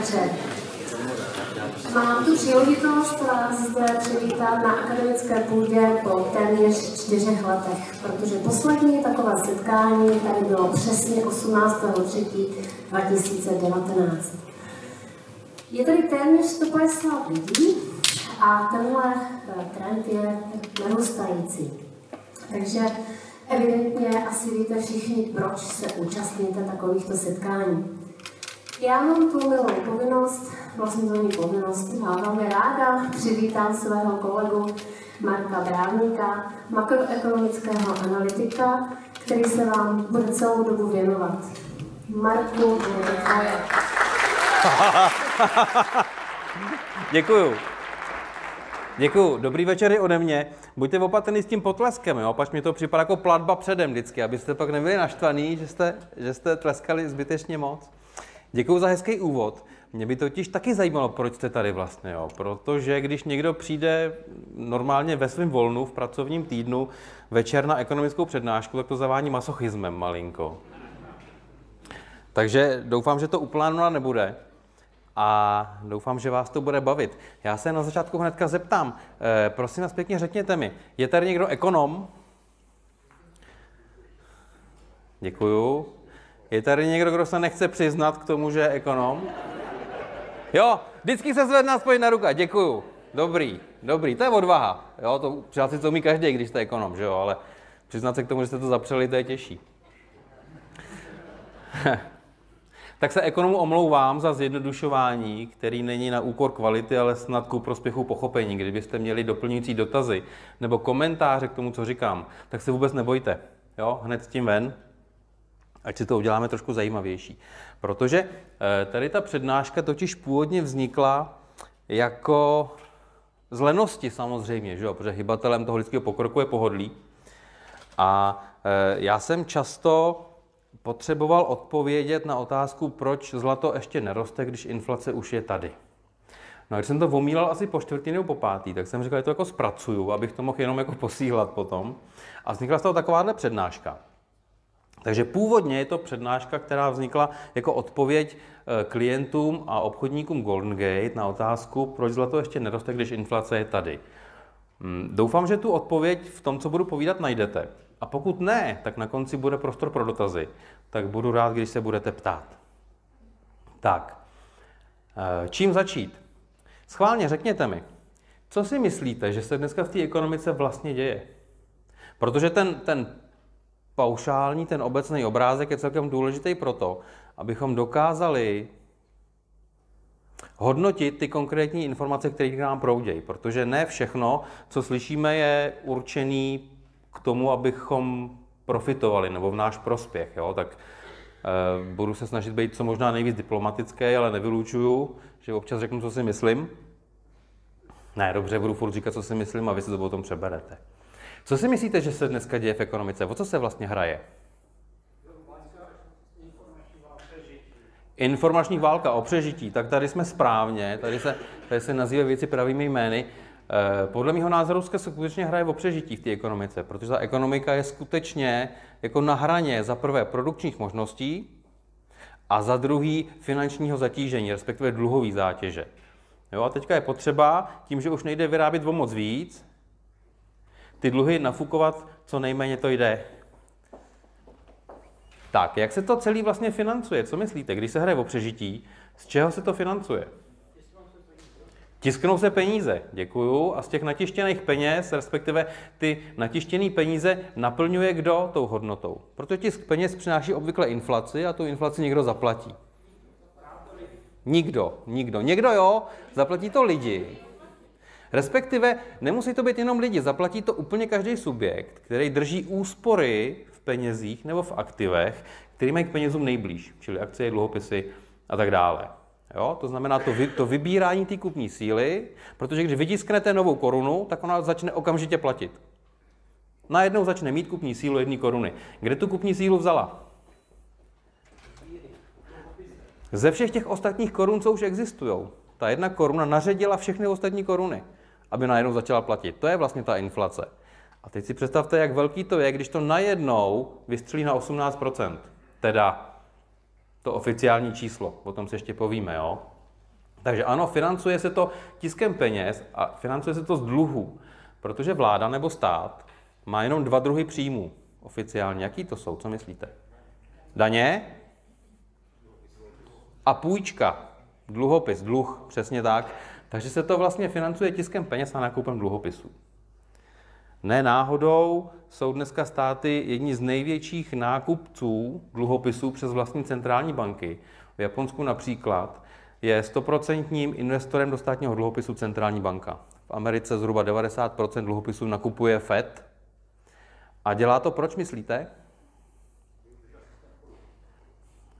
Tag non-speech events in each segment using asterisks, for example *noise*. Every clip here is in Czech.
večer. Mám tu příležitost vás zde přivítat na akademické půdě po téměř čtyřech letech, protože poslední takové setkání tady bylo přesně 18.3.2019. Je tady téměř 150 lidí a tenhle eh, trend je narůstající. Takže evidentně asi víte všichni, proč se účastníte takovýchto setkání. Já mám tu milou povinnost, vlastně to není povinnost, já velmi ráda přivítám svého kolegu Marka Brávníka, makroekonomického analytika, který se vám bude celou dobu věnovat. Marku, děkuji. *laughs* Děkuju. Děkuju. Dobrý večer i ode mě. Buďte opatrný s tím potleskem, jo? Pač mi to připadá jako platba předem vždycky, abyste pak nebyli naštvaný, že jste, že jste tleskali zbytečně moc. Děkuji za hezký úvod. Mě by totiž taky zajímalo, proč jste tady vlastně, jo? protože když někdo přijde normálně ve svém volnu v pracovním týdnu večer na ekonomickou přednášku, tak to zavání masochismem malinko. Takže doufám, že to uplánovaná nebude a doufám, že vás to bude bavit. Já se na začátku hnedka zeptám, e, prosím vás pěkně řekněte mi, je tady někdo ekonom? Děkuju. Je tady někdo, kdo se nechce přiznat k tomu, že je ekonom? Jo, vždycky se zvedná na ruka, děkuju. Dobrý, dobrý, to je odvaha. Jo, to přihlásit to umí každý, když jste ekonom, že jo, ale přiznat se k tomu, že jste to zapřeli, to je těžší. *laughs* tak se ekonomu omlouvám za zjednodušování, který není na úkor kvality, ale snad ku prospěchu pochopení. Kdybyste měli doplňující dotazy nebo komentáře k tomu, co říkám, tak se vůbec nebojte. Jo, hned s tím ven ať si to uděláme trošku zajímavější. Protože eh, tady ta přednáška totiž původně vznikla jako z lenosti samozřejmě, že jo? protože hybatelem toho lidského pokroku je pohodlí. A eh, já jsem často potřeboval odpovědět na otázku, proč zlato ještě neroste, když inflace už je tady. No a když jsem to vomílal asi po čtvrtý nebo po pátý, tak jsem říkal, že to jako zpracuju, abych to mohl jenom jako posílat potom. A vznikla z toho takováhle přednáška. Takže původně je to přednáška, která vznikla jako odpověď eh, klientům a obchodníkům Golden Gate na otázku, proč zlato ještě neroste, když inflace je tady. Hmm, doufám, že tu odpověď v tom, co budu povídat, najdete. A pokud ne, tak na konci bude prostor pro dotazy. Tak budu rád, když se budete ptát. Tak, eh, čím začít? Schválně řekněte mi, co si myslíte, že se dneska v té ekonomice vlastně děje? Protože ten, ten paušální, ten obecný obrázek je celkem důležitý proto, abychom dokázali hodnotit ty konkrétní informace, které k nám proudějí, protože ne všechno, co slyšíme, je určený k tomu, abychom profitovali nebo v náš prospěch. Jo? Tak e, budu se snažit být co možná nejvíc diplomatický, ale nevylučuju, že občas řeknu, co si myslím. Ne, dobře, budu furt říkat, co si myslím a vy si to potom přeberete. Co si myslíte, že se dneska děje v ekonomice? O co se vlastně hraje? Informační válka o přežití, tak tady jsme správně, tady se, tady se nazývají věci pravými jmény. Eh, podle mého názoru se skutečně hraje o přežití v té ekonomice, protože ta ekonomika je skutečně jako na hraně za prvé produkčních možností a za druhý finančního zatížení, respektive dluhový zátěže. Jo, a teďka je potřeba, tím, že už nejde vyrábět o moc víc, ty dluhy nafukovat, co nejméně to jde. Tak, jak se to celý vlastně financuje? Co myslíte, když se hraje o přežití, z čeho se to financuje? Tisknou se peníze, děkuju, a z těch natištěných peněz, respektive ty natištěné peníze, naplňuje kdo tou hodnotou? Protože tisk peněz přináší obvykle inflaci a tu inflaci někdo zaplatí. Nikdo, nikdo. Někdo jo, zaplatí to lidi, Respektive nemusí to být jenom lidi, zaplatí to úplně každý subjekt, který drží úspory v penězích nebo v aktivech, který mají k penězům nejblíž, čili akcie, dluhopisy a tak dále. Jo? To znamená to, vy, to vybírání té kupní síly, protože když vytisknete novou korunu, tak ona začne okamžitě platit. Najednou začne mít kupní sílu jedné koruny. Kde tu kupní sílu vzala? Ze všech těch ostatních korun, co už existují, ta jedna koruna naředila všechny ostatní koruny aby najednou začala platit. To je vlastně ta inflace. A teď si představte, jak velký to je, když to najednou vystřelí na 18%. Teda to oficiální číslo, o tom se ještě povíme, jo? Takže ano, financuje se to tiskem peněz a financuje se to z dluhů, protože vláda nebo stát má jenom dva druhy příjmů oficiálně. Jaký to jsou, co myslíte? Daně a půjčka, dluhopis, dluh, přesně tak. Takže se to vlastně financuje tiskem peněz a nákupem dluhopisů. Ne náhodou jsou dneska státy jedni z největších nákupců dluhopisů přes vlastní centrální banky. V Japonsku například je stoprocentním investorem do státního dluhopisu centrální banka. V Americe zhruba 90% dluhopisů nakupuje FED. A dělá to proč myslíte?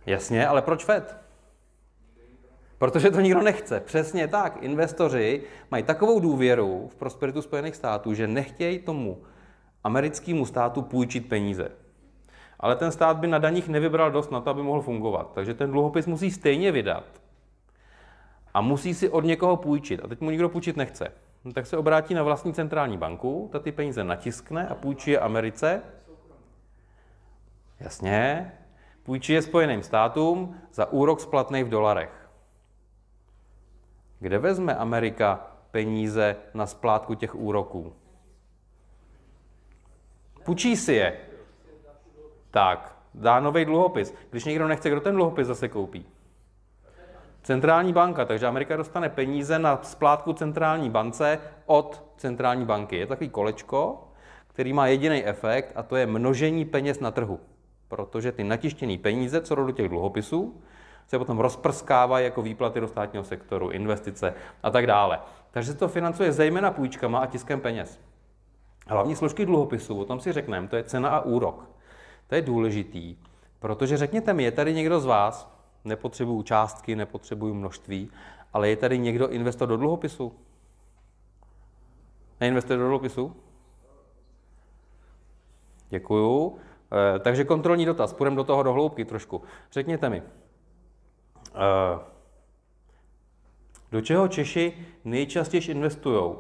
Jasně, ale proč FED? Protože to nikdo nechce. Přesně tak. Investoři mají takovou důvěru v prosperitu Spojených států, že nechtějí tomu americkému státu půjčit peníze. Ale ten stát by na daních nevybral dost na to, aby mohl fungovat. Takže ten dluhopis musí stejně vydat. A musí si od někoho půjčit. A teď mu nikdo půjčit nechce. No, tak se obrátí na vlastní centrální banku, ta ty peníze natiskne a půjčí je Americe. Jasně. Půjčí je Spojeným státům za úrok splatný v dolarech. Kde vezme Amerika peníze na splátku těch úroků? Půjčí si je. Tak, dá nový dluhopis. Když někdo nechce, kdo ten dluhopis zase koupí? Centrální banka, takže Amerika dostane peníze na splátku centrální bance od centrální banky. Je takový kolečko, který má jediný efekt a to je množení peněz na trhu. Protože ty natištěné peníze, co jdou do těch dluhopisů, se potom rozprskávají jako výplaty do státního sektoru, investice a tak dále. Takže se to financuje zejména půjčkama a tiskem peněz. Hlavní složky dluhopisů, o tom si řekneme, to je cena a úrok. To je důležitý, protože řekněte mi, je tady někdo z vás, nepotřebuju částky, nepotřebuju množství, ale je tady někdo investor do dluhopisu? Neinvestor do dluhopisu? Děkuju. Eh, takže kontrolní dotaz, půjdeme do toho do hloubky trošku. Řekněte mi, Eh, do čeho Češi nejčastěji investují?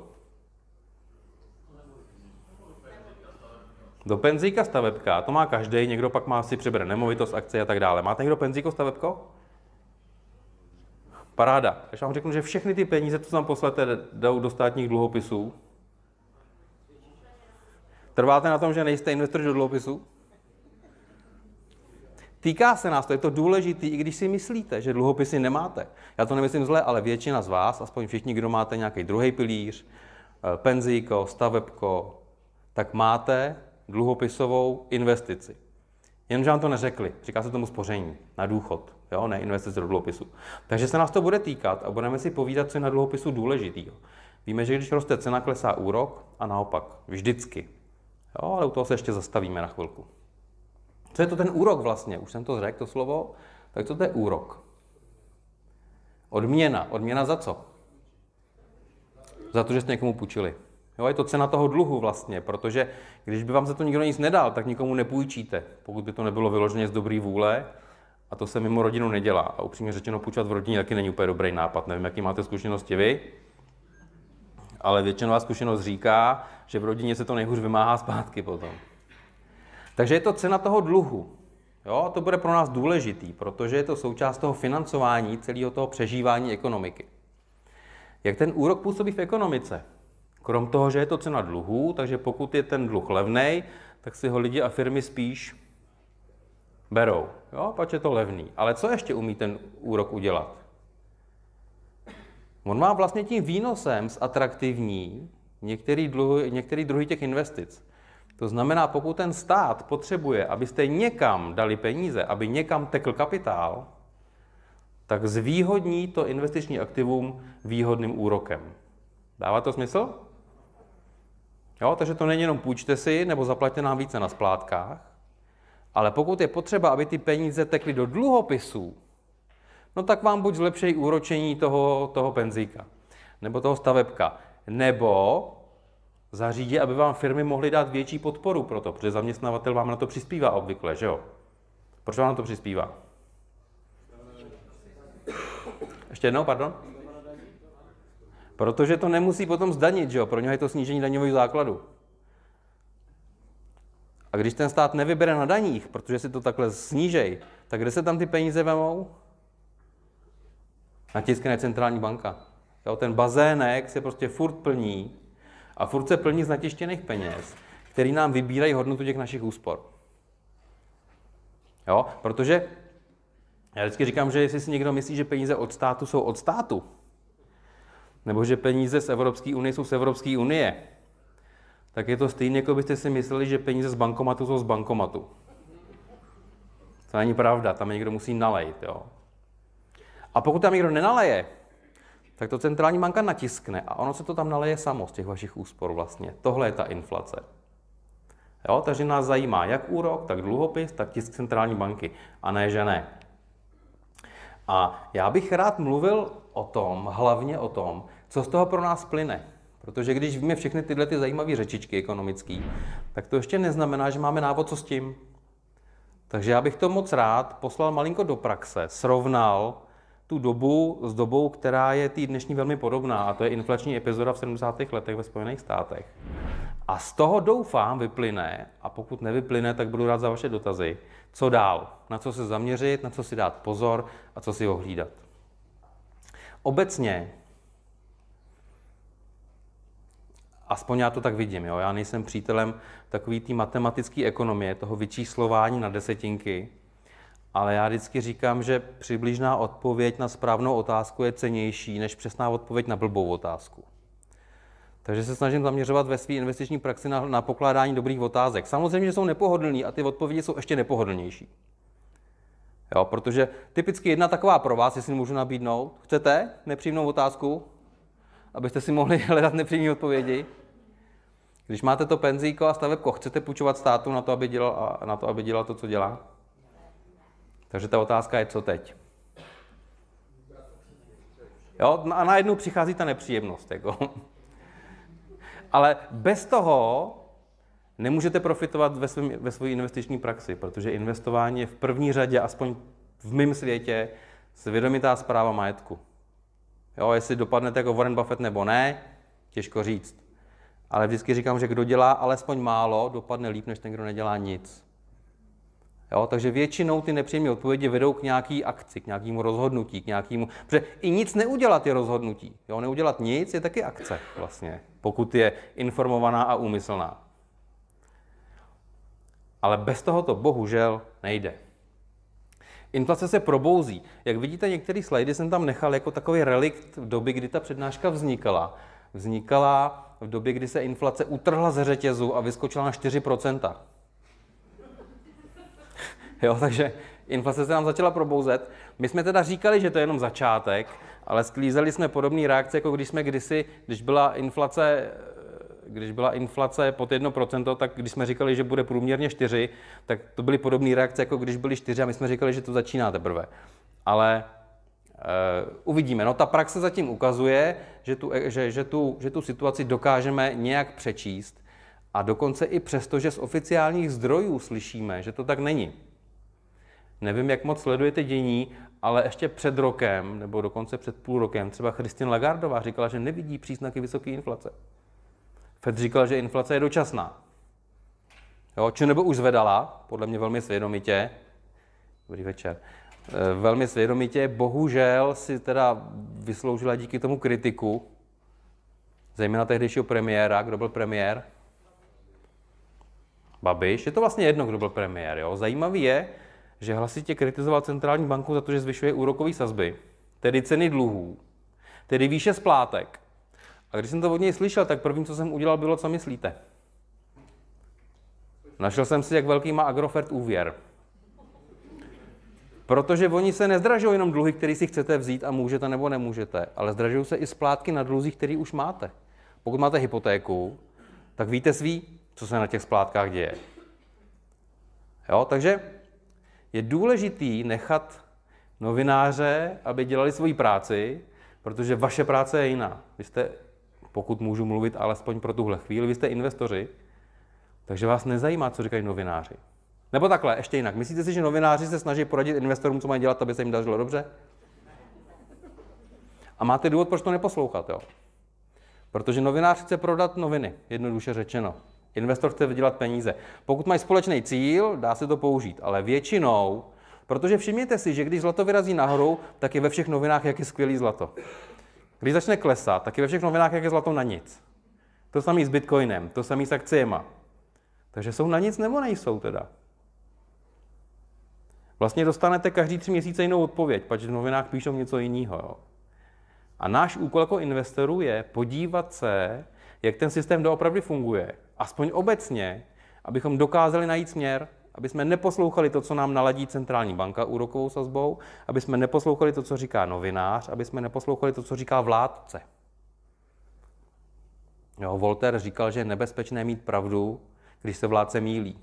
Do penzíka stavebka, to má každý, někdo pak má si přebere nemovitost, akce a tak dále. Máte někdo penzíko stavebko? Paráda. Až vám řeknu, že všechny ty peníze, co tam poslete, jdou do státních dluhopisů. Trváte na tom, že nejste investor do dluhopisů? Týká se nás to, je to důležité, i když si myslíte, že dluhopisy nemáte. Já to nemyslím zle, ale většina z vás, aspoň všichni, kdo máte nějaký druhý pilíř, eh, penzíko, stavebko, tak máte dluhopisovou investici. Jenomže nám to neřekli. Říká se tomu spoření na důchod, jo? ne investice do dluhopisu. Takže se nás to bude týkat a budeme si povídat, co je na dluhopisu důležitýho. Víme, že když roste cena, klesá úrok a naopak. Vždycky. Jo, ale u toho se ještě zastavíme na chvilku. Co je to ten úrok vlastně? Už jsem to řekl, to slovo. Tak co to je úrok? Odměna. Odměna za co? Za to, že jste někomu půjčili. Jo, je to cena toho dluhu vlastně, protože když by vám za to nikdo nic nedal, tak nikomu nepůjčíte, pokud by to nebylo vyloženě z dobrý vůle. A to se mimo rodinu nedělá. A upřímně řečeno, půjčovat v rodině taky není úplně dobrý nápad. Nevím, jaký máte zkušenosti vy, ale většinová zkušenost říká, že v rodině se to nejhůř vymáhá zpátky potom. Takže je to cena toho dluhu. Jo, to bude pro nás důležitý, protože je to součást toho financování, celého toho přežívání ekonomiky. Jak ten úrok působí v ekonomice? Krom toho, že je to cena dluhů, takže pokud je ten dluh levný, tak si ho lidi a firmy spíš berou. Jo, pač je to levný. Ale co ještě umí ten úrok udělat? On má vlastně tím výnosem zatraktivní některý, dluhy, některý druhý těch investic. To znamená, pokud ten stát potřebuje, abyste někam dali peníze, aby někam tekl kapitál, tak zvýhodní to investiční aktivum výhodným úrokem. Dává to smysl? Jo, takže to není jenom půjčte si nebo zaplaťte nám více na splátkách, ale pokud je potřeba, aby ty peníze tekly do dluhopisů, no tak vám buď zlepšejí úročení toho, toho penzíka, nebo toho stavebka, nebo zařídí, aby vám firmy mohly dát větší podporu pro to, protože zaměstnavatel vám na to přispívá obvykle, že jo? Proč vám na to přispívá? Ještě jednou, pardon? Protože to nemusí potom zdanit, že jo? Pro něho je to snížení daňového základu. A když ten stát nevybere na daních, protože si to takhle snížej, tak kde se tam ty peníze vemou? Natiskne centrální banka. Jo, ten bazének se prostě furt plní a furt se plní z natěštěných peněz, který nám vybírají hodnotu těch našich úspor. Jo? Protože já vždycky říkám, že jestli si někdo myslí, že peníze od státu jsou od státu, nebo že peníze z Evropské unie jsou z Evropské unie, tak je to stejné, jako byste si mysleli, že peníze z bankomatu jsou z bankomatu. To není pravda, tam někdo musí nalejt. Jo? A pokud tam někdo nenaleje, tak to centrální banka natiskne a ono se to tam naleje samo z těch vašich úspor vlastně. Tohle je ta inflace. Jo, takže nás zajímá jak úrok, tak dluhopis, tak tisk centrální banky. A ne, že ne. A já bych rád mluvil o tom, hlavně o tom, co z toho pro nás plyne. Protože když víme všechny tyhle ty zajímavé řečičky ekonomické, tak to ještě neznamená, že máme návod, co s tím. Takže já bych to moc rád poslal malinko do praxe, srovnal, tu dobu s dobou, která je tý dnešní velmi podobná, a to je inflační epizoda v 70. letech ve Spojených státech. A z toho doufám vyplyne, a pokud nevyplyne, tak budu rád za vaše dotazy, co dál, na co se zaměřit, na co si dát pozor a co si ohlídat. Obecně, aspoň já to tak vidím, jo? já nejsem přítelem takový té matematické ekonomie, toho vyčíslování na desetinky, ale já vždycky říkám, že přibližná odpověď na správnou otázku je cenější než přesná odpověď na blbou otázku. Takže se snažím zaměřovat ve své investiční praxi na, na pokládání dobrých otázek. Samozřejmě, že jsou nepohodlný a ty odpovědi jsou ještě nepohodlnější. Jo, protože typicky jedna taková pro vás, jestli můžu nabídnout. Chcete nepřímnou otázku, abyste si mohli *laughs* hledat nepříjemné odpovědi? Když máte to penzíko a stavebko, chcete půjčovat státu na to, aby dělal, na to, aby dělal to, co dělá? Takže ta otázka je, co teď? Jo? A najednou přichází ta nepříjemnost. Jako. *laughs* Ale bez toho nemůžete profitovat ve, svým, ve své investiční praxi, protože investování je v první řadě, aspoň v mém světě, svědomitá zpráva majetku. Jo, jestli dopadnete jako Warren Buffett nebo ne, těžko říct. Ale vždycky říkám, že kdo dělá alespoň málo, dopadne líp, než ten, kdo nedělá nic. Jo, takže většinou ty nepříjemné odpovědi vedou k nějaký akci, k nějakému rozhodnutí, k nějakému. Protože i nic neudělat je rozhodnutí. Jo, neudělat nic je taky akce, vlastně, pokud je informovaná a úmyslná. Ale bez toho to bohužel nejde. Inflace se probouzí. Jak vidíte, některé slajdy jsem tam nechal jako takový relikt v doby, kdy ta přednáška vznikala. Vznikala v době, kdy se inflace utrhla ze řetězu a vyskočila na 4 *laughs* Jo, takže inflace se nám začala probouzet. My jsme teda říkali, že to je jenom začátek, ale sklízeli jsme podobné reakce, jako když jsme kdysi, když byla inflace když byla inflace pod 1%, tak když jsme říkali, že bude průměrně 4, tak to byly podobné reakce, jako když byly 4 a my jsme říkali, že to začíná teprve. Ale e, uvidíme. No ta praxe zatím ukazuje, že tu, eh, že, že, tu, že tu situaci dokážeme nějak přečíst a dokonce i přesto, že z oficiálních zdrojů slyšíme, že to tak není. Nevím, jak moc sledujete dění, ale ještě před rokem, nebo dokonce před půl rokem, třeba Christine Lagardová říkala, že nevidí příznaky vysoké inflace. Fed říkal, že inflace je dočasná. Jo, či nebo už zvedala, podle mě velmi svědomitě. Dobrý večer. Eh, velmi svědomitě, bohužel si teda vysloužila díky tomu kritiku, zejména tehdejšího premiéra, kdo byl premiér? Babiš. Je to vlastně jedno, kdo byl premiér. Jo? Zajímavý je, že hlasitě kritizoval centrální banku za to, že zvyšuje úrokové sazby, tedy ceny dluhů, tedy výše splátek. A když jsem to od něj slyšel, tak první, co jsem udělal, bylo, co myslíte. Našel jsem si, jak velký má Agrofert úvěr. Protože oni se nezdražují jenom dluhy, které si chcete vzít a můžete nebo nemůžete, ale zdražují se i splátky na dluzích, které už máte. Pokud máte hypotéku, tak víte svý, co se na těch splátkách děje. Jo, takže je důležitý nechat novináře, aby dělali svoji práci, protože vaše práce je jiná. Vy jste, pokud můžu mluvit alespoň pro tuhle chvíli, vy jste investoři, takže vás nezajímá, co říkají novináři. Nebo takhle, ještě jinak. Myslíte si, že novináři se snaží poradit investorům, co mají dělat, aby se jim dařilo dobře? A máte důvod, proč to neposlouchat, jo? Protože novinář chce prodat noviny, jednoduše řečeno. Investor chce vydělat peníze. Pokud mají společný cíl, dá se to použít, ale většinou, protože všimněte si, že když zlato vyrazí nahoru, tak je ve všech novinách, jak je skvělý zlato. Když začne klesat, tak je ve všech novinách, jak je zlato na nic. To samý s bitcoinem, to samý s akciema. Takže jsou na nic nebo nejsou teda? Vlastně dostanete každý tři měsíce jinou odpověď, pač v novinách píšou něco jiného. Jo. A náš úkol jako investorů je podívat se, jak ten systém doopravdy funguje, aspoň obecně, abychom dokázali najít směr, aby jsme neposlouchali to, co nám naladí centrální banka úrokovou sazbou, aby jsme neposlouchali to, co říká novinář, aby jsme neposlouchali to, co říká vládce. Jo, Voltaire říkal, že je nebezpečné mít pravdu, když se vládce mílí.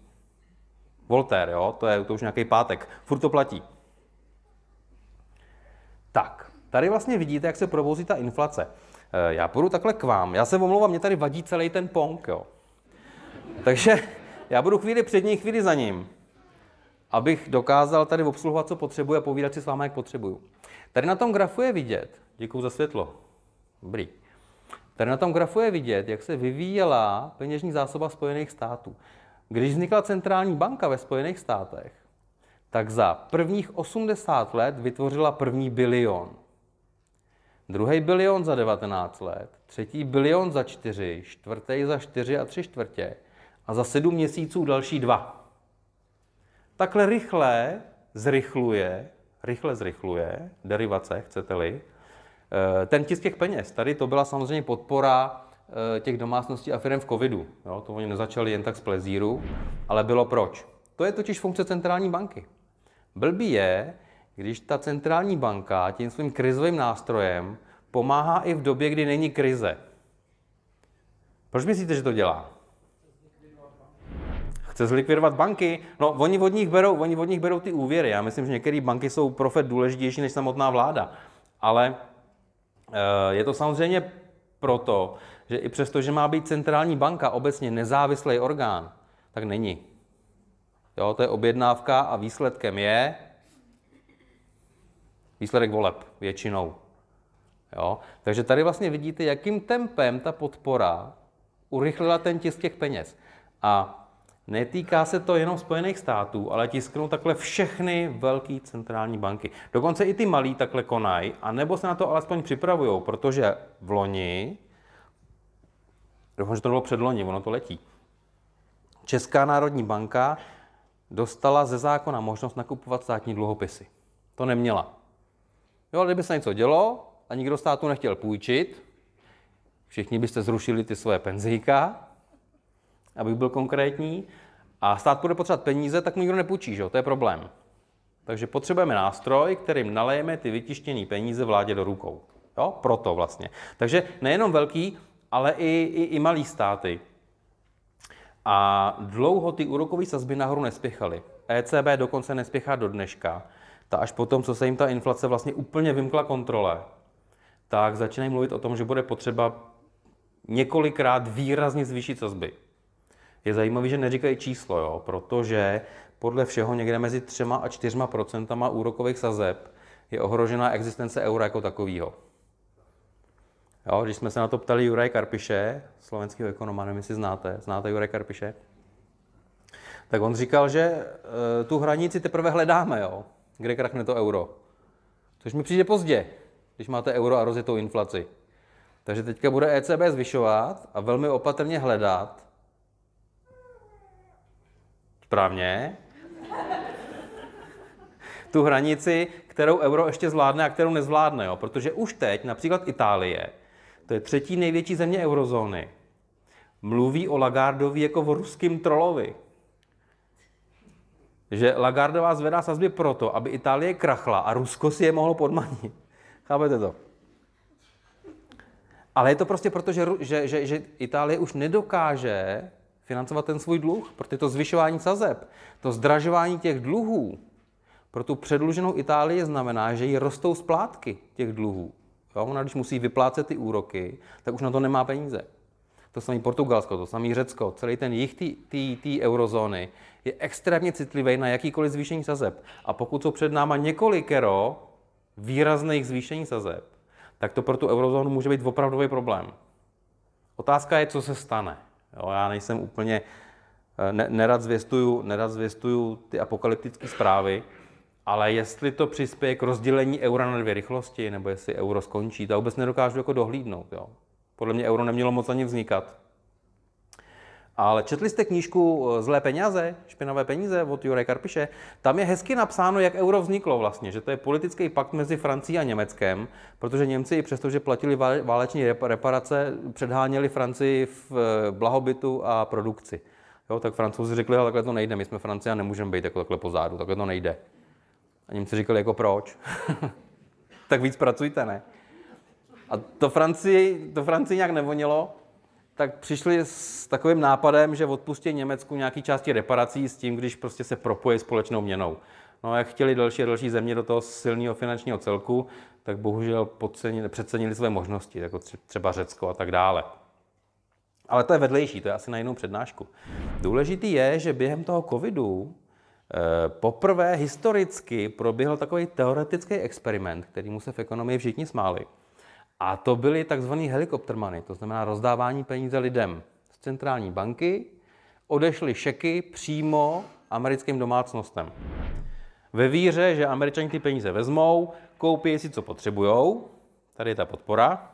Voltaire, jo, to je to už nějaký pátek. Furt to platí. Tak, tady vlastně vidíte, jak se probouzí ta inflace. Eh, já půjdu takhle k vám. Já se omlouvám, mě tady vadí celý ten pong, jo. Takže já budu chvíli před ní, chvíli za ním, abych dokázal tady obsluhovat, co potřebuji a povídat si s vámi, jak potřebuju. Tady na tom grafu je vidět, děkuji za světlo, dobrý. Tady na tom grafu je vidět, jak se vyvíjela peněžní zásoba Spojených států. Když vznikla centrální banka ve Spojených státech, tak za prvních 80 let vytvořila první bilion. Druhý bilion za 19 let, třetí bilion za 4, čtvrtý za 4 a 3 čtvrtě a za 7 měsíců další dva. Takhle rychle zrychluje, rychle zrychluje, derivace, chcete-li, eh, ten tisk těch peněz. Tady to byla samozřejmě podpora eh, těch domácností a firm v covidu. Jo, to oni nezačali jen tak z plezíru, ale bylo proč. To je totiž funkce centrální banky. Blbý je, když ta centrální banka tím svým krizovým nástrojem pomáhá i v době, kdy není krize. Proč myslíte, že to dělá? Chce zlikvidovat banky? No, oni od nich berou, oni od nich berou ty úvěry. Já myslím, že některé banky jsou pro Fed důležitější než samotná vláda. Ale eh, je to samozřejmě proto, že i přesto, že má být centrální banka obecně nezávislý orgán, tak není. Jo, to je objednávka a výsledkem je, výsledek voleb většinou. Jo? Takže tady vlastně vidíte, jakým tempem ta podpora urychlila ten tisk těch peněz. A netýká se to jenom Spojených států, ale tisknou takhle všechny velké centrální banky. Dokonce i ty malí takhle konají, anebo se na to alespoň připravují, protože v loni, doufám, že to bylo před loni, ono to letí, Česká národní banka dostala ze zákona možnost nakupovat státní dluhopisy. To neměla. Jo, kdyby se něco dělo a nikdo státu nechtěl půjčit, všichni byste zrušili ty svoje penzíka, abych byl konkrétní, a stát bude potřebovat peníze, tak mu nikdo nepůjčí, že jo? to je problém. Takže potřebujeme nástroj, kterým nalejeme ty vytištěné peníze vládě do rukou. Jo? Proto vlastně. Takže nejenom velký, ale i, i, i malý státy. A dlouho ty úrokové sazby nahoru nespěchaly. ECB dokonce nespěchá do dneška ta až potom, co se jim ta inflace vlastně úplně vymkla kontrole, tak začínají mluvit o tom, že bude potřeba několikrát výrazně zvýšit sazby. Je zajímavé, že neříkají číslo, jo, protože podle všeho někde mezi 3 a 4 procentama úrokových sazeb je ohrožena existence eura jako takového. Jo, když jsme se na to ptali Juraj Karpiše, slovenského ekonoma, nevím, jestli znáte, znáte Juraj Karpiše, tak on říkal, že e, tu hranici teprve hledáme, jo kde krachne to euro. Což mi přijde pozdě, když máte euro a rozjetou inflaci. Takže teďka bude ECB zvyšovat a velmi opatrně hledat. Správně. Tu hranici, kterou euro ještě zvládne a kterou nezvládne. Jo? Protože už teď například Itálie, to je třetí největší země eurozóny, mluví o Lagardovi jako o ruským trolovi že Lagardová zvedá sazby proto, aby Itálie krachla a Rusko si je mohlo podmanit. *laughs* Chápete to? Ale je to prostě proto, že, že, že, že Itálie už nedokáže financovat ten svůj dluh, protože to zvyšování sazeb, to zdražování těch dluhů pro tu předluženou Itálii znamená, že jí rostou splátky těch dluhů. Jo? Ona když musí vyplácet ty úroky, tak už na to nemá peníze to samé Portugalsko, to samé Řecko, celý ten jich té eurozóny je extrémně citlivý na jakýkoliv zvýšení sazeb. A pokud jsou před náma několikero výrazných zvýšení sazeb, tak to pro tu eurozónu může být opravdový problém. Otázka je, co se stane. Jo, já nejsem úplně, eh, ne, nerad, zvěstuju, nerad zvěstuju ty apokalyptické zprávy, ale jestli to přispěje k rozdělení eura na dvě rychlosti, nebo jestli euro skončí, to vůbec nedokážu jako dohlídnout. Jo. Podle mě euro nemělo moc ani vznikat. Ale četli jste knížku eh, Zlé peníze, špinavé peníze od Jure Karpiše? Tam je hezky napsáno, jak euro vzniklo vlastně, že to je politický pakt mezi Francií a Německem, protože Němci, že platili váleční reparace, předháněli Francii v eh, blahobytu a produkci. Jo, tak francouzi řekli, ale takhle to nejde, my jsme Francie a nemůžeme být jako takhle pozadu, takhle to nejde. A Němci říkali, jako proč? *laughs* tak víc pracujte, ne? A to Francii, to Francii nějak nevonilo, tak přišli s takovým nápadem, že odpustí Německu nějaký části reparací s tím, když prostě se propojí společnou měnou. No a jak chtěli další a další země do toho silného finančního celku, tak bohužel podcenili, přecenili své možnosti, jako třeba Řecko a tak dále. Ale to je vedlejší, to je asi na jinou přednášku. Důležitý je, že během toho covidu eh, poprvé historicky proběhl takový teoretický experiment, kterýmu se v ekonomii všichni smáli a to byly tzv. helikoptermany, to znamená rozdávání peníze lidem z centrální banky, odešly šeky přímo americkým domácnostem. Ve víře, že američani ty peníze vezmou, koupí si, co potřebujou, tady je ta podpora,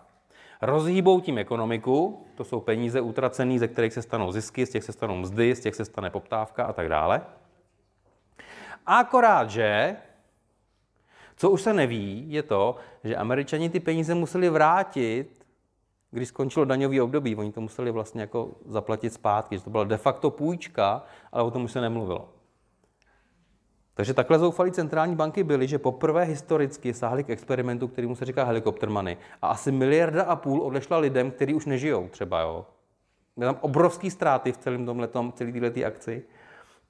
rozhýbou tím ekonomiku, to jsou peníze utracené, ze kterých se stanou zisky, z těch se stanou mzdy, z těch se stane poptávka a tak dále. Akorát, že co už se neví, je to, že američani ty peníze museli vrátit, když skončilo daňový období. Oni to museli vlastně jako zaplatit zpátky, že to byla de facto půjčka, ale o tom už se nemluvilo. Takže takhle zoufalí centrální banky byly, že poprvé historicky sáhly k experimentu, kterýmu se říká helikoptermany. A asi miliarda a půl odešla lidem, kteří už nežijou třeba, jo. Byly tam obrovské ztráty v celém tomhletom, celý této akci.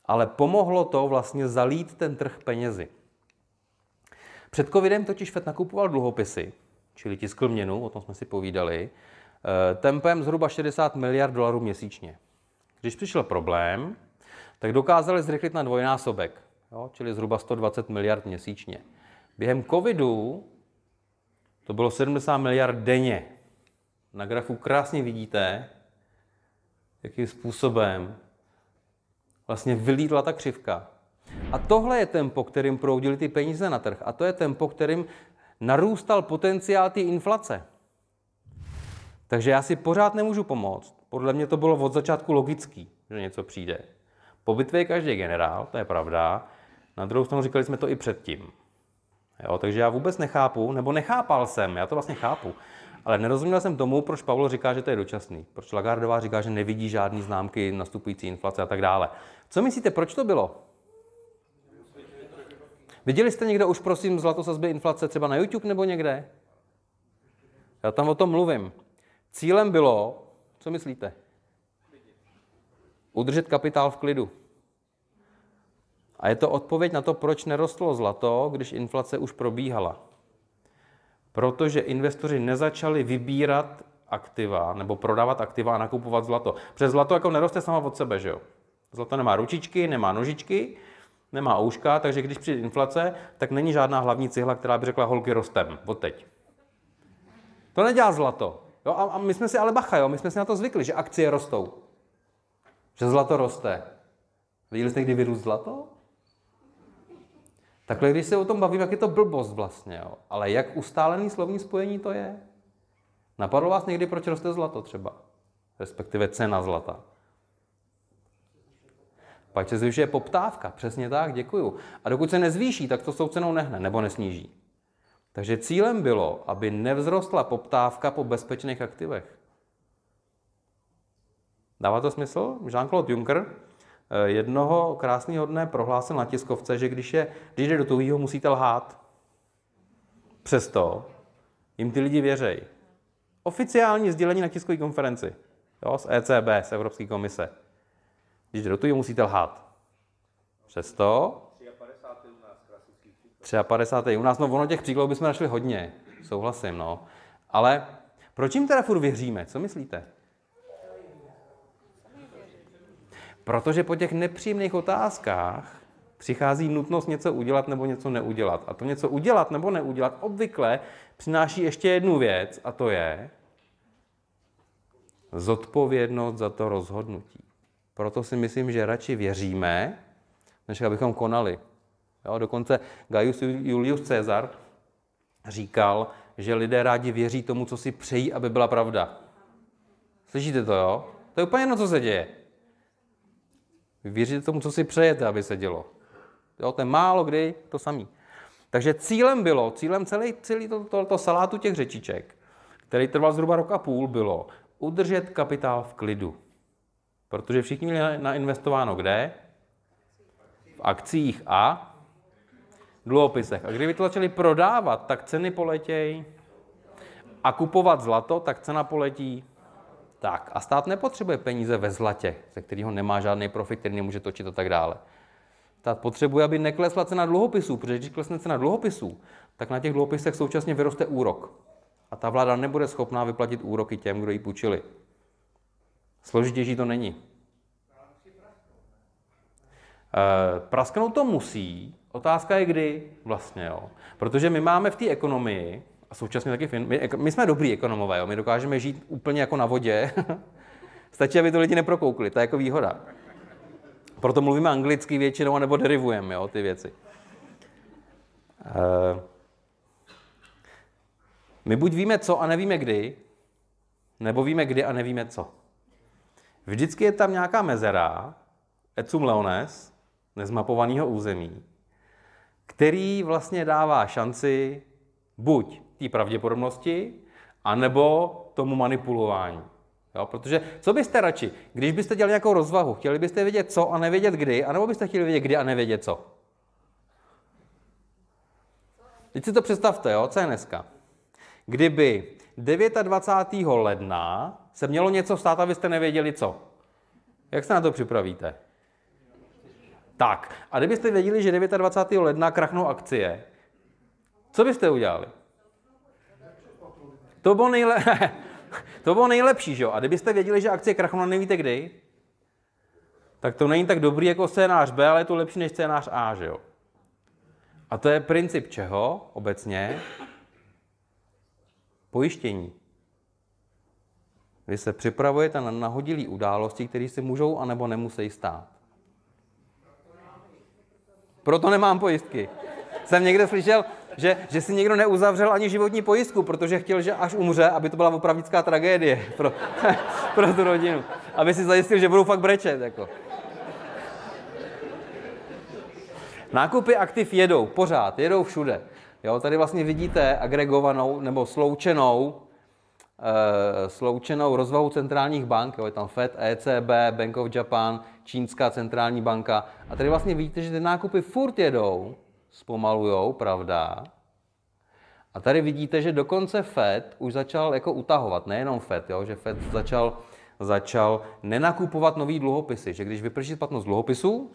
Ale pomohlo to vlastně zalít ten trh penězi. Před covidem totiž FED nakupoval dluhopisy, čili tiskl měnu, o tom jsme si povídali, eh, tempem zhruba 60 miliard dolarů měsíčně. Když přišel problém, tak dokázali zrychlit na dvojnásobek, jo, čili zhruba 120 miliard měsíčně. Během covidu to bylo 70 miliard denně. Na grafu krásně vidíte, jakým způsobem vlastně vylídla ta křivka a tohle je tempo, kterým proudily ty peníze na trh. A to je tempo, kterým narůstal potenciál té inflace. Takže já si pořád nemůžu pomoct. Podle mě to bylo od začátku logický, že něco přijde. Po bitvě je každý generál, to je pravda. Na druhou stranu říkali jsme to i předtím. Jo, takže já vůbec nechápu, nebo nechápal jsem, já to vlastně chápu, ale nerozuměl jsem tomu, proč Pavlo říká, že to je dočasný. Proč Lagardová říká, že nevidí žádné známky nastupující inflace a tak dále. Co myslíte, proč to bylo? Viděli jste někdo už, prosím, zlatosazby inflace třeba na YouTube nebo někde? Já tam o tom mluvím. Cílem bylo, co myslíte? Udržet kapitál v klidu. A je to odpověď na to, proč nerostlo zlato, když inflace už probíhala. Protože investoři nezačali vybírat aktiva nebo prodávat aktiva a nakupovat zlato. Přes zlato jako neroste sama od sebe, že jo? Zlato nemá ručičky, nemá nožičky, nemá ouška, takže když přijde inflace, tak není žádná hlavní cihla, která by řekla holky rostem, od teď. To nedělá zlato. Jo, a, a my jsme si ale bacha, jo, my jsme si na to zvykli, že akcie rostou. Že zlato roste. Viděli jste kdy vyrůst zlato? Takhle, když se o tom bavím, jak je to blbost vlastně, jo. Ale jak ustálený slovní spojení to je? Napadlo vás někdy, proč roste zlato třeba? Respektive cena zlata. Pak se zvyšuje poptávka, přesně tak, děkuju. A dokud se nezvýší, tak to s tou cenou nehne nebo nesníží. Takže cílem bylo, aby nevzrostla poptávka po bezpečných aktivech. Dává to smysl? Jean-Claude Juncker eh, jednoho krásného dne prohlásil na tiskovce, že když, je, když jde do tuhýho, musíte lhát. Přesto jim ty lidi věřejí. Oficiální sdělení na tiskové konferenci jo, z ECB, z Evropské komise. Když jde musíte lhát. Přesto... 53. U nás, no ono těch příkladů bychom našli hodně, souhlasím, no. Ale proč jim teda furt věříme? Co myslíte? Protože po těch nepříjemných otázkách přichází nutnost něco udělat nebo něco neudělat. A to něco udělat nebo neudělat obvykle přináší ještě jednu věc, a to je zodpovědnost za to rozhodnutí. Proto si myslím, že radši věříme, než abychom konali. Jo, dokonce Gaius Julius Caesar říkal, že lidé rádi věří tomu, co si přejí, aby byla pravda. Slyšíte to, jo? To je úplně jedno, co se děje. věříte tomu, co si přejete, aby se dělo. Jo, to je málo kdy to samý. Takže cílem bylo, cílem celé, celý to, to, to salátu těch řečiček, který trval zhruba rok a půl, bylo udržet kapitál v klidu. Protože všichni měli nainvestováno kde? V akcích a dluhopisech. A kdyby to začali prodávat, tak ceny poletějí. A kupovat zlato, tak cena poletí. Tak. A stát nepotřebuje peníze ve zlatě, ze kterého nemá žádný profit, který nemůže točit a tak dále. Stát potřebuje, aby neklesla cena dluhopisů, protože když klesne cena dluhopisů, tak na těch dluhopisech současně vyroste úrok. A ta vláda nebude schopná vyplatit úroky těm, kdo ji půjčili. Složitější to není. Eh, prasknout to musí, otázka je kdy vlastně, jo. Protože my máme v té ekonomii, a současně taky, fin, my, my jsme dobrý ekonomové, jo. my dokážeme žít úplně jako na vodě, *laughs* stačí, aby to lidi neprokoukli, to je jako výhoda. Proto mluvíme anglicky většinou, nebo derivujeme jo, ty věci. Eh, my buď víme co a nevíme kdy, nebo víme kdy a nevíme co. Vždycky je tam nějaká mezera, Ecum Leones, nezmapovaného území, který vlastně dává šanci buď té pravděpodobnosti, anebo tomu manipulování. Jo, protože co byste radši, když byste dělali nějakou rozvahu, chtěli byste vědět co a nevědět kdy, anebo byste chtěli vědět kdy a nevědět co? Teď si to představte, jo, co je dneska. Kdyby 29. ledna se mělo něco stát, abyste nevěděli co. Jak se na to připravíte? Tak, a kdybyste věděli, že 29. ledna krachnou akcie, co byste udělali? To bylo, nejle... *laughs* to bylo nejlepší, že jo? A kdybyste věděli, že akcie krachnou nevíte kdy, tak to není tak dobrý jako scénář B, ale je to lepší než scénář A, že jo? A to je princip čeho obecně? Pojištění. Vy se připravujete na nahodilý události, které si můžou anebo nemusí stát. Proto nemám pojistky. Jsem někde slyšel, že, že si někdo neuzavřel ani životní pojistku, protože chtěl, že až umře, aby to byla opravdická tragédie pro, *laughs* pro tu rodinu. Aby si zajistil, že budou fakt brečet. Jako. Nákupy aktiv jedou, pořád, jedou všude. Jo, tady vlastně vidíte agregovanou nebo sloučenou Eh, sloučenou rozvahu centrálních bank, jo, je tam Fed, ECB, Bank of Japan, Čínská centrální banka. A tady vlastně vidíte, že ty nákupy furt jedou, zpomalujou, pravda. A tady vidíte, že dokonce Fed už začal jako utahovat, nejenom Fed, jo, že Fed začal, začal nenakupovat nový dluhopisy, že když vyprší platnost dluhopisů,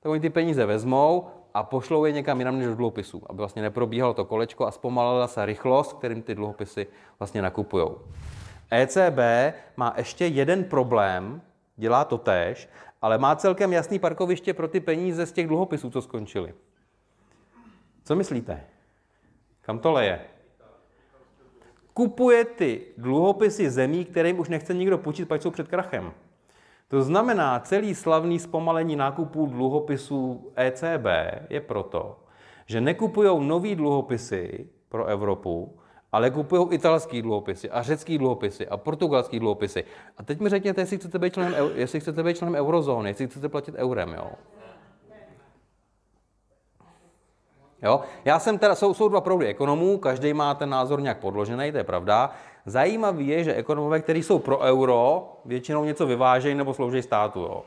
tak oni ty peníze vezmou, a pošlou je někam jinam než do dluhopisů, aby vlastně neprobíhalo to kolečko a zpomalila se rychlost, kterým ty dluhopisy vlastně nakupují. ECB má ještě jeden problém, dělá to též, ale má celkem jasný parkoviště pro ty peníze z těch dluhopisů, co skončily. Co myslíte? Kam to leje? Kupuje ty dluhopisy zemí, kterým už nechce nikdo půjčit, pak jsou před krachem. To znamená, celý slavný zpomalení nákupů dluhopisů ECB je proto, že nekupují nový dluhopisy pro Evropu, ale kupují italský dluhopisy a řecký dluhopisy a portugalský dluhopisy. A teď mi řekněte, jestli chcete být členem, jestli chcete být členem eurozóny, jestli chcete platit eurem, jo? Jo? Já jsem teda, jsou, jsou dva proudy ekonomů, každý má ten názor nějak podložený, to je pravda. Zajímavý je, že ekonomové, kteří jsou pro euro, většinou něco vyvážejí nebo slouží státu. Jo?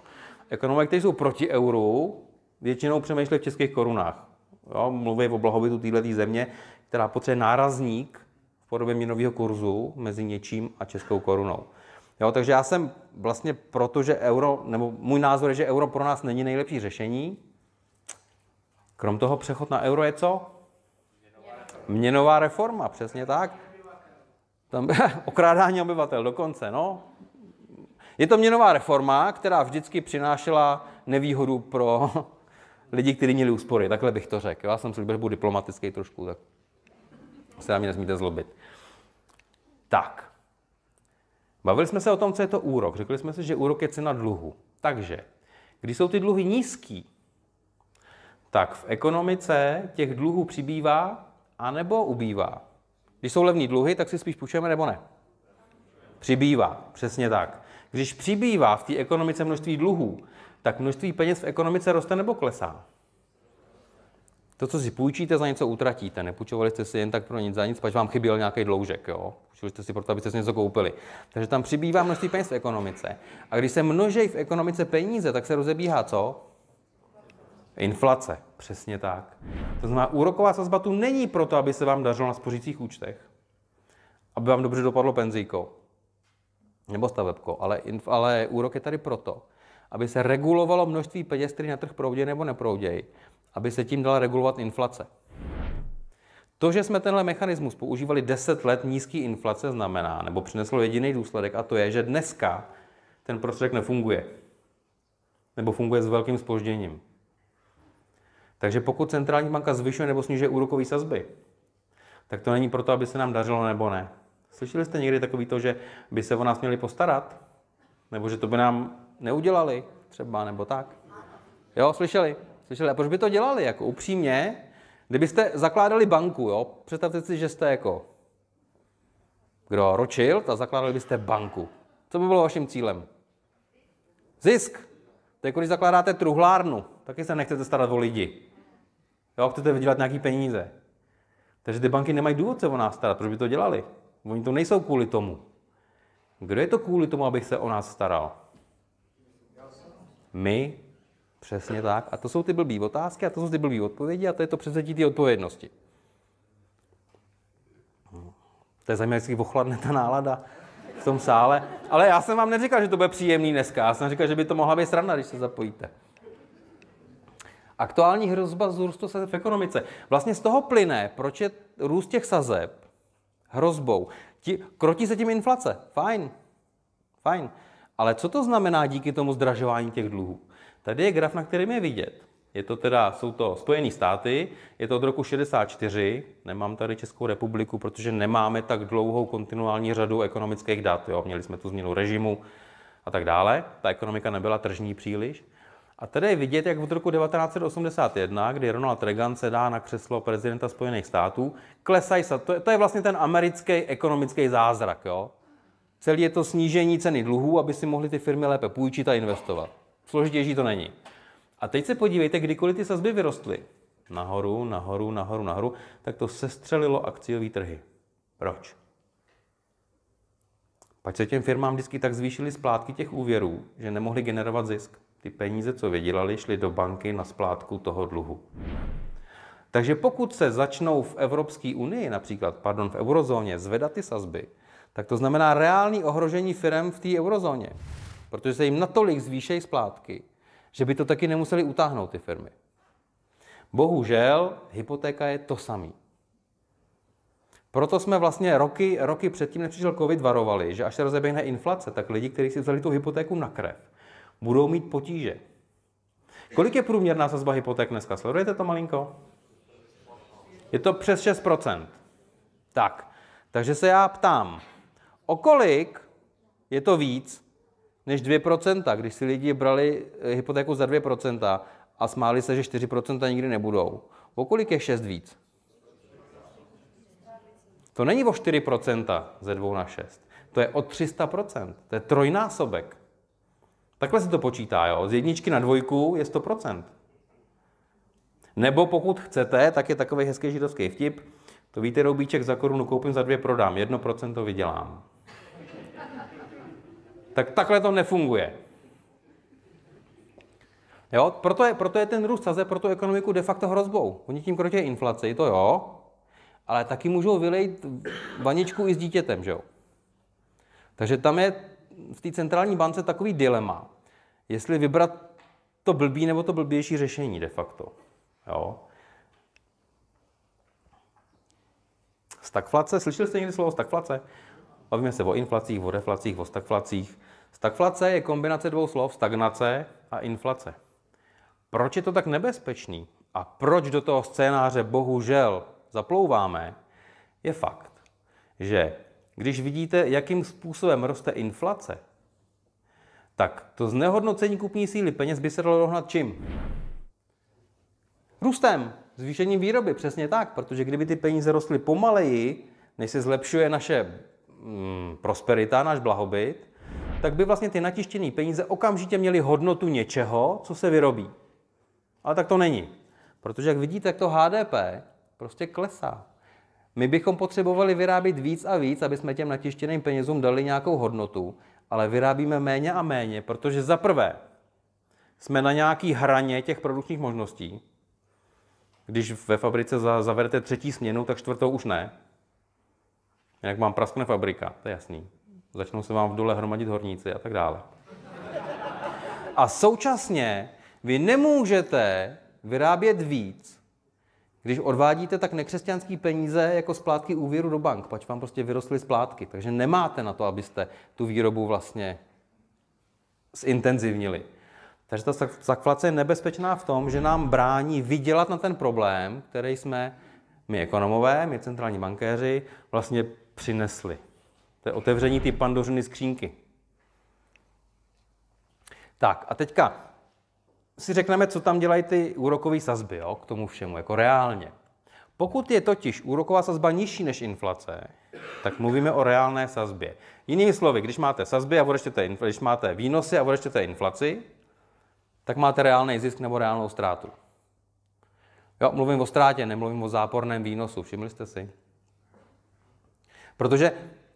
Ekonomové, kteří jsou proti euru, většinou přemýšlejí v českých korunách. Jo? Mluví o blahobytu této země, která potřebuje nárazník v podobě měnového kurzu mezi něčím a českou korunou. Jo, takže já jsem vlastně proto, že euro, nebo můj názor je, že euro pro nás není nejlepší řešení, Krom toho přechod na euro je co? Měnová reforma, přesně tak. Tam *laughs* okrádání obyvatel dokonce, no. Je to měnová reforma, která vždycky přinášela nevýhodu pro *laughs* lidi, kteří měli úspory. Takhle bych to řekl. Já jsem si byl diplomatický trošku, tak se na mě nesmíte zlobit. Tak. Bavili jsme se o tom, co je to úrok. Řekli jsme si, že úrok je cena dluhu. Takže, když jsou ty dluhy nízký, tak v ekonomice těch dluhů přibývá anebo ubývá. Když jsou levní dluhy, tak si spíš půjčujeme nebo ne? Přibývá, přesně tak. Když přibývá v té ekonomice množství dluhů, tak množství peněz v ekonomice roste nebo klesá? To, co si půjčíte, za něco utratíte. Nepůjčovali jste si jen tak pro nic za nic, pač vám chyběl nějaký dloužek. Jo? Půjčili jste si proto, abyste si něco koupili. Takže tam přibývá množství peněz v ekonomice. A když se množí v ekonomice peníze, tak se rozebíhá co? Inflace, přesně tak. To znamená, úroková sazba tu není proto, aby se vám dařilo na spořících účtech, aby vám dobře dopadlo penzíko nebo stavebko, ale, inf- ale úrok je tady proto, aby se regulovalo množství peněz, které na trh proudějí nebo neproudějí, aby se tím dala regulovat inflace. To, že jsme tenhle mechanismus používali 10 let nízký inflace, znamená, nebo přineslo jediný důsledek, a to je, že dneska ten prostředek nefunguje. Nebo funguje s velkým spožděním. Takže pokud centrální banka zvyšuje nebo snižuje úrokové sazby, tak to není proto, aby se nám dařilo nebo ne. Slyšeli jste někdy takový to, že by se o nás měli postarat? Nebo že to by nám neudělali třeba, nebo tak? Jo, slyšeli? Slyšeli? A proč by to dělali? Jako upřímně, kdybyste zakládali banku, jo? Představte si, že jste jako kdo ročil, a zakládali byste banku. Co by bylo vaším cílem? Zisk. To je, jako, když zakládáte truhlárnu taky se nechcete starat o lidi. Jo, chcete vydělat nějaký peníze. Takže ty banky nemají důvod se o nás starat, proč by to dělali? Oni to nejsou kvůli tomu. Kdo je to kvůli tomu, abych se o nás staral? My? Přesně tak. A to jsou ty blbý otázky a to jsou ty blbý odpovědi a to je to převzetí ty odpovědnosti. To je zajímavé, jak ochladne ta nálada v tom sále. Ale já jsem vám neříkal, že to bude příjemný dneska. Já jsem říkal, že by to mohla být sranda, když se zapojíte. Aktuální hrozba z růstu sazeb v ekonomice. Vlastně z toho plyne, proč je růst těch sazeb hrozbou. Ti, krotí se tím inflace. Fajn. Fajn. Ale co to znamená díky tomu zdražování těch dluhů? Tady je graf, na kterém je vidět. Je to teda, jsou to Spojené státy, je to od roku 64, nemám tady Českou republiku, protože nemáme tak dlouhou kontinuální řadu ekonomických dat. Jo? Měli jsme tu změnu režimu a tak dále. Ta ekonomika nebyla tržní příliš. A tady je vidět, jak od roku 1981, kdy Ronald Reagan se dá na křeslo prezidenta Spojených států, klesají se. To, je, to je vlastně ten americký ekonomický zázrak. Jo? Celý je to snížení ceny dluhů, aby si mohly ty firmy lépe půjčit a investovat. Složitější to není. A teď se podívejte, kdykoliv ty sazby vyrostly nahoru, nahoru, nahoru, nahoru, tak to sestřelilo akciové trhy. Proč? Pač se těm firmám vždycky tak zvýšily splátky těch úvěrů, že nemohli generovat zisk ty peníze, co vydělali, šly do banky na splátku toho dluhu. Takže pokud se začnou v Evropské unii, například, pardon, v eurozóně, zvedat ty sazby, tak to znamená reální ohrožení firm v té eurozóně, protože se jim natolik zvýšejí splátky, že by to taky nemuseli utáhnout ty firmy. Bohužel, hypotéka je to samý. Proto jsme vlastně roky, roky předtím, než přišel covid, varovali, že až se rozeběhne inflace, tak lidi, kteří si vzali tu hypotéku na krev, budou mít potíže. Kolik je průměrná sazba hypoték dneska? Sledujete to malinko? Je to přes 6%. Tak, takže se já ptám, o kolik je to víc než 2%, když si lidi brali eh, hypotéku za 2% a smáli se, že 4% nikdy nebudou. O kolik je 6 víc? To není o 4% ze 2 na 6. To je o 300%. To je trojnásobek. Takhle se to počítá, jo. Z jedničky na dvojku je 100%. Nebo pokud chcete, tak je takový hezký židovský vtip. To víte, roubíček za korunu koupím, za dvě prodám, jedno procento vydělám. Tak takhle to nefunguje. Jo? Proto, je, proto je ten růst saze pro tu ekonomiku de facto hrozbou. Oni tím krotí inflaci, to jo, ale taky můžou vylejt vaničku i s dítětem, že jo. Takže tam je v té centrální bance takový dilema, jestli vybrat to blbý nebo to blbější řešení de facto. Jo? Stagflace, slyšeli jste někdy slovo stagflace? Bavíme se o inflacích, o deflacích, o stagflacích. Stagflace je kombinace dvou slov stagnace a inflace. Proč je to tak nebezpečný a proč do toho scénáře bohužel zaplouváme, je fakt, že když vidíte, jakým způsobem roste inflace, tak to znehodnocení kupní síly peněz by se dalo dohnat čím? Růstem, zvýšením výroby, přesně tak, protože kdyby ty peníze rostly pomaleji, než se zlepšuje naše mm, prosperita, náš blahobyt, tak by vlastně ty natištěné peníze okamžitě měly hodnotu něčeho, co se vyrobí. Ale tak to není. Protože jak vidíte, jak to HDP prostě klesá. My bychom potřebovali vyrábět víc a víc, aby jsme těm natištěným penězům dali nějakou hodnotu, ale vyrábíme méně a méně, protože za prvé jsme na nějaký hraně těch produkčních možností. Když ve fabrice zavedete třetí směnu, tak čtvrtou už ne. Jak mám praskne fabrika, to je jasný. Začnou se vám v dole hromadit horníci a tak dále. A současně vy nemůžete vyrábět víc, když odvádíte tak nekřesťanské peníze jako splátky úvěru do bank, pač vám prostě vyrostly splátky, takže nemáte na to, abyste tu výrobu vlastně zintenzivnili. Takže ta zakflace je nebezpečná v tom, že nám brání vydělat na ten problém, který jsme my ekonomové, my centrální bankéři vlastně přinesli. To je otevření ty pandořiny skřínky. Tak a teďka, si řekneme, co tam dělají ty úrokové sazby jo, k tomu všemu, jako reálně. Pokud je totiž úroková sazba nižší než inflace, tak mluvíme o reálné sazbě. Jinými slovy, když máte sazby a odečtete, když máte výnosy a odečtete inflaci, tak máte reálný zisk nebo reálnou ztrátu. Jo, mluvím o ztrátě, nemluvím o záporném výnosu, všimli jste si? Protože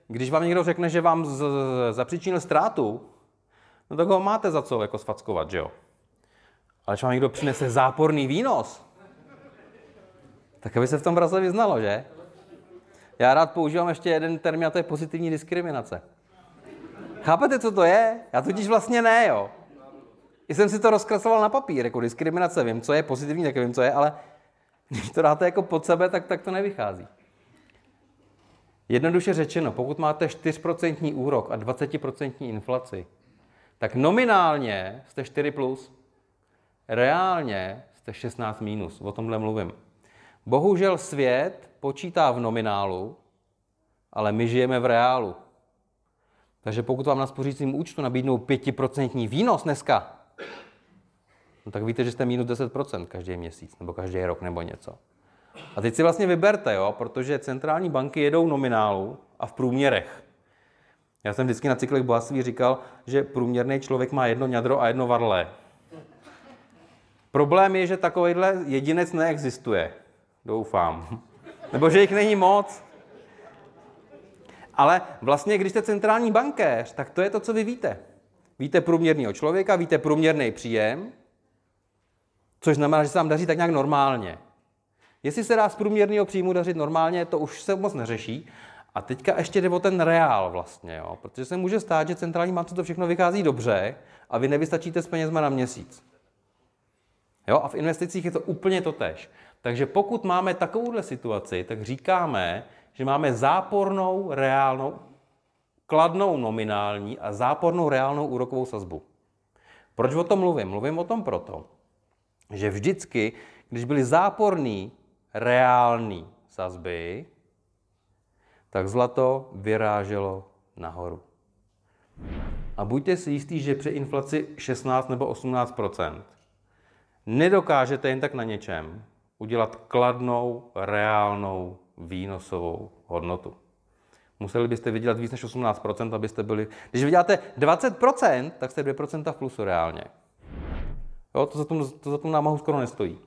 když vám někdo řekne, že vám z, z, zapříčinil ztrátu, no tak ho máte za co jako sfackovat, že jo? Ale když vám někdo přinese záporný výnos, tak aby se v tom vraze vyznalo, že? Já rád používám ještě jeden termín, a to je pozitivní diskriminace. Chápete, co to je? Já totiž vlastně ne, jo. I jsem si to rozkrasoval na papír, jako diskriminace, vím, co je pozitivní, tak vím, co je, ale když to dáte jako pod sebe, tak, tak to nevychází. Jednoduše řečeno, pokud máte 4% úrok a 20% inflaci, tak nominálně jste 4+. Plus reálně jste 16 minus, o tomhle mluvím. Bohužel svět počítá v nominálu, ale my žijeme v reálu. Takže pokud vám na spořícím účtu nabídnou 5% výnos dneska, no tak víte, že jste minus 10% každý měsíc, nebo každý rok, nebo něco. A teď si vlastně vyberte, jo, protože centrální banky jedou nominálu a v průměrech. Já jsem vždycky na cyklech bohatství říkal, že průměrný člověk má jedno ňadro a jedno varlé. Problém je, že takovýhle jedinec neexistuje. Doufám. *laughs* Nebo že jich není moc. Ale vlastně, když jste centrální bankéř, tak to je to, co vy víte. Víte průměrného člověka, víte průměrný příjem, což znamená, že se vám daří tak nějak normálně. Jestli se dá z průměrného příjmu dařit normálně, to už se moc neřeší. A teďka ještě jde o ten reál vlastně, jo? protože se může stát, že centrální bance to všechno vychází dobře a vy nevystačíte s penězma na měsíc. Jo? A v investicích je to úplně totéž. Takže pokud máme takovouhle situaci, tak říkáme, že máme zápornou reálnou, kladnou nominální a zápornou reálnou úrokovou sazbu. Proč o tom mluvím? Mluvím o tom proto, že vždycky, když byly záporný reální sazby, tak zlato vyráželo nahoru. A buďte si jistí, že při inflaci 16 nebo 18 nedokážete jen tak na něčem udělat kladnou, reálnou výnosovou hodnotu. Museli byste vydělat víc než 18%, abyste byli... Když vyděláte 20%, tak jste 2% v plusu reálně. Jo, to, za tom, to za tom námahu skoro nestojí.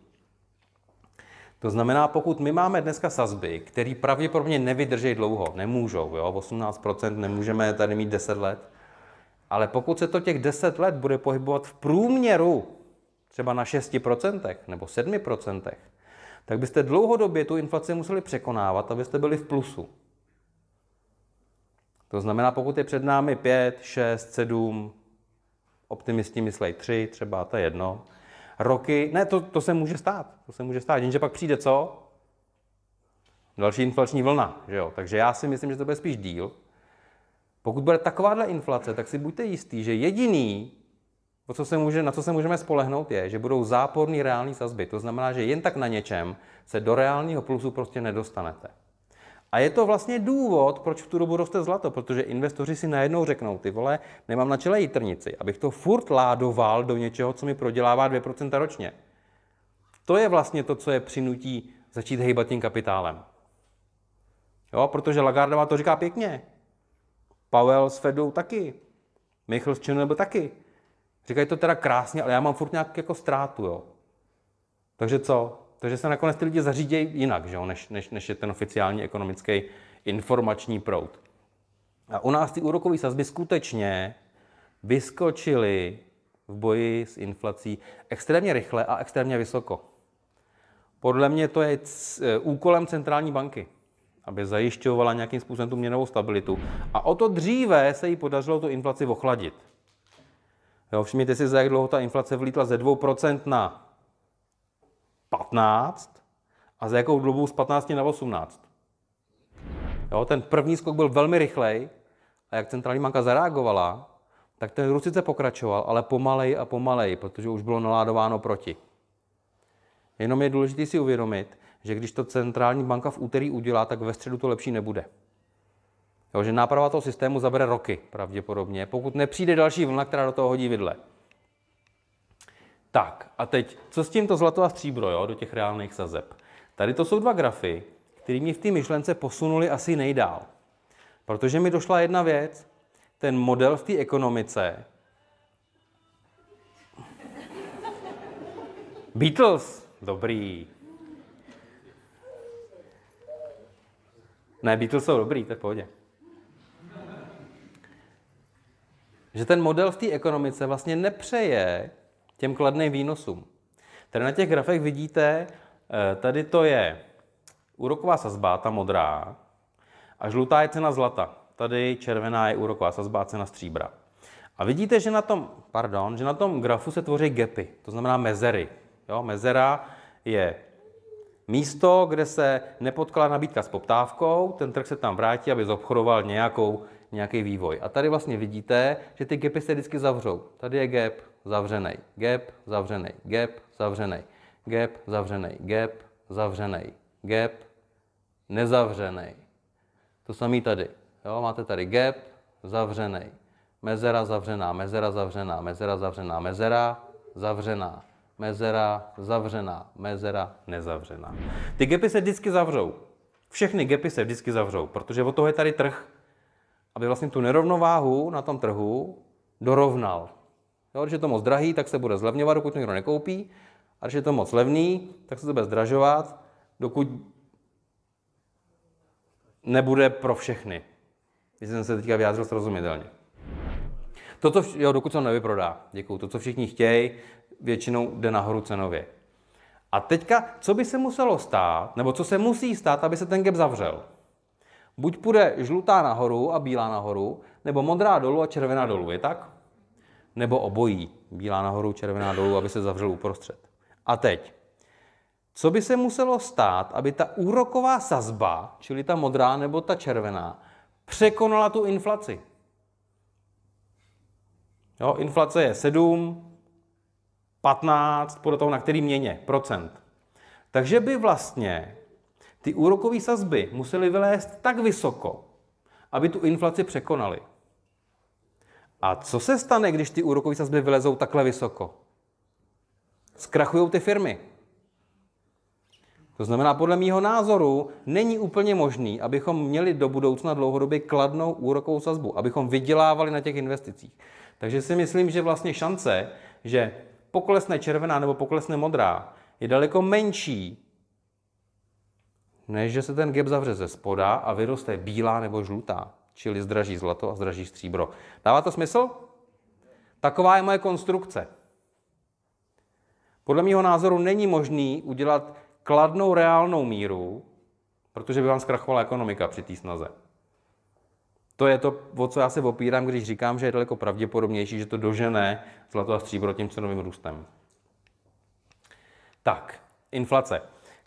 To znamená, pokud my máme dneska sazby, které pravděpodobně nevydrží dlouho, nemůžou, jo, 18% nemůžeme tady mít 10 let, ale pokud se to těch 10 let bude pohybovat v průměru třeba na 6% nebo 7%, tak byste dlouhodobě tu inflaci museli překonávat, abyste byli v plusu. To znamená, pokud je před námi 5, 6, 7, optimisti myslej 3, třeba to je jedno, roky, ne, to, to se může stát, to se může stát, jenže pak přijde co? Další inflační vlna, že jo? Takže já si myslím, že to bude spíš díl. Pokud bude takováhle inflace, tak si buďte jistý, že jediný, O co se může, na co se můžeme spolehnout je, že budou záporný reální sazby. To znamená, že jen tak na něčem se do reálního plusu prostě nedostanete. A je to vlastně důvod, proč v tu dobu roste zlato, protože investoři si najednou řeknou, ty vole, nemám na čele jitrnici, abych to furt ládoval do něčeho, co mi prodělává 2% ročně. To je vlastně to, co je přinutí začít hejbat tím kapitálem. Jo, protože Lagardová to říká pěkně. Powell s Fedou taky. Michal s byl taky. Říkají to teda krásně, ale já mám furt nějak jako ztrátu, jo. Takže co? Takže se nakonec ty lidi zařídějí jinak, že jo, než, než, než je ten oficiální ekonomický informační proud. A u nás ty úrokové sazby skutečně vyskočily v boji s inflací extrémně rychle a extrémně vysoko. Podle mě to je c- e, úkolem centrální banky, aby zajišťovala nějakým způsobem tu měnovou stabilitu. A o to dříve se jí podařilo tu inflaci ochladit. Jo, všimněte si, za jak dlouho ta inflace vlítla ze 2% na 15 a za jakou dobu z 15 na 18. Jo, ten první skok byl velmi rychlej a jak centrální banka zareagovala, tak ten růst pokračoval, ale pomalej a pomalej, protože už bylo naládováno proti. Jenom je důležité si uvědomit, že když to centrální banka v úterý udělá, tak ve středu to lepší nebude. Jo, že náprava toho systému zabere roky pravděpodobně, pokud nepřijde další vlna, která do toho hodí vidle. Tak a teď, co s tímto zlato a stříbro jo, do těch reálných sazeb? Tady to jsou dva grafy, které mě v té myšlence posunuli asi nejdál. Protože mi došla jedna věc, ten model v té ekonomice. Beatles, dobrý. Ne, Beatles jsou dobrý, to je v pohodě. že ten model v té ekonomice vlastně nepřeje těm kladným výnosům. Tady na těch grafech vidíte, eh, tady to je úroková sazba, ta modrá, a žlutá je cena zlata. Tady červená je úroková sazba a cena stříbra. A vidíte, že na tom, pardon, že na tom grafu se tvoří gapy, to znamená mezery. Jo, mezera je místo, kde se nepotkala nabídka s poptávkou, ten trh se tam vrátí, aby zobchodoval nějakou nějaký vývoj. A tady vlastně vidíte, že ty gapy se vždycky zavřou. Tady je gap, zavřený, gap, zavřený, gap, zavřený, gap, zavřený, gap, zavřený, gap, nezavřený. To samý tady. Jo, máte tady gap, zavřený, mezera zavřená, mezera zavřená, mezera zavřená, mezera zavřená, mezera zavřená, mezera nezavřená. Ty gapy se vždycky zavřou. Všechny gapy se vždycky zavřou, protože od toho je tady trh aby vlastně tu nerovnováhu na tom trhu dorovnal. Jo, když je to moc drahý, tak se bude zlevňovat, dokud někdo nekoupí. A když je to moc levný, tak se to bude zdražovat, dokud nebude pro všechny. Jestli jsem se teďka vyjádřil srozumitelně. To, co, jo, dokud se nevyprodá, děkuju. To, co všichni chtějí, většinou jde nahoru cenově. A teďka, co by se muselo stát, nebo co se musí stát, aby se ten gap zavřel? Buď půjde žlutá nahoru a bílá nahoru, nebo modrá dolů a červená dolů, je tak? Nebo obojí, bílá nahoru, červená dolů, aby se zavřel uprostřed. A teď, co by se muselo stát, aby ta úroková sazba, čili ta modrá nebo ta červená, překonala tu inflaci? Jo, inflace je 7, 15, podle toho, na který měně, procent. Takže by vlastně ty úrokové sazby musely vylézt tak vysoko, aby tu inflaci překonali. A co se stane, když ty úrokové sazby vylezou takhle vysoko? Zkrachují ty firmy. To znamená, podle mého názoru není úplně možný, abychom měli do budoucna dlouhodobě kladnou úrokovou sazbu, abychom vydělávali na těch investicích. Takže si myslím, že vlastně šance, že poklesne červená nebo poklesne modrá, je daleko menší, než že se ten gap zavře ze spoda a vyroste bílá nebo žlutá, čili zdraží zlato a zdraží stříbro. Dává to smysl? Taková je moje konstrukce. Podle mého názoru není možný udělat kladnou reálnou míru, protože by vám zkrachovala ekonomika při té snaze. To je to, o co já se opírám, když říkám, že je daleko pravděpodobnější, že to dožene zlato a stříbro tím cenovým růstem. Tak, inflace.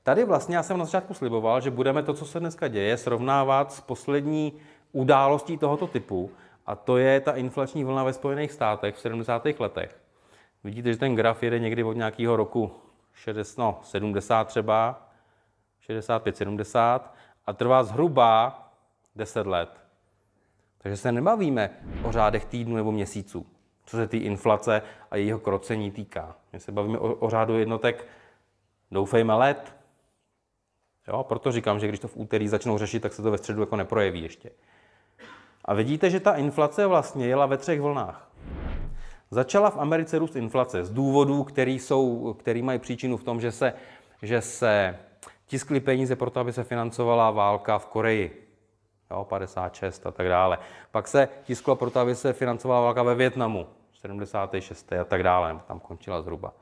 Tady vlastně já jsem na začátku sliboval, že budeme to, co se dneska děje, srovnávat s poslední událostí tohoto typu, a to je ta inflační vlna ve Spojených státech v 70. letech. Vidíte, že ten graf jede někdy od nějakého roku 60, no, 70 třeba, 65, 70 a trvá zhruba 10 let. Takže se nebavíme o řádech týdnů nebo měsíců, co se té inflace a jejího krocení týká. My se bavíme o, o řádu jednotek, doufejme, let. Jo? Proto říkám, že když to v úterý začnou řešit, tak se to ve středu jako neprojeví ještě. A vidíte, že ta inflace vlastně jela ve třech vlnách. Začala v Americe růst inflace z důvodů, který, jsou, který mají příčinu v tom, že se, že se tiskly peníze pro to, aby se financovala válka v Koreji. Jo, 56 a tak dále. Pak se tisklo to, aby se financovala válka ve Větnamu. 76. a tak dále, tam končila zhruba.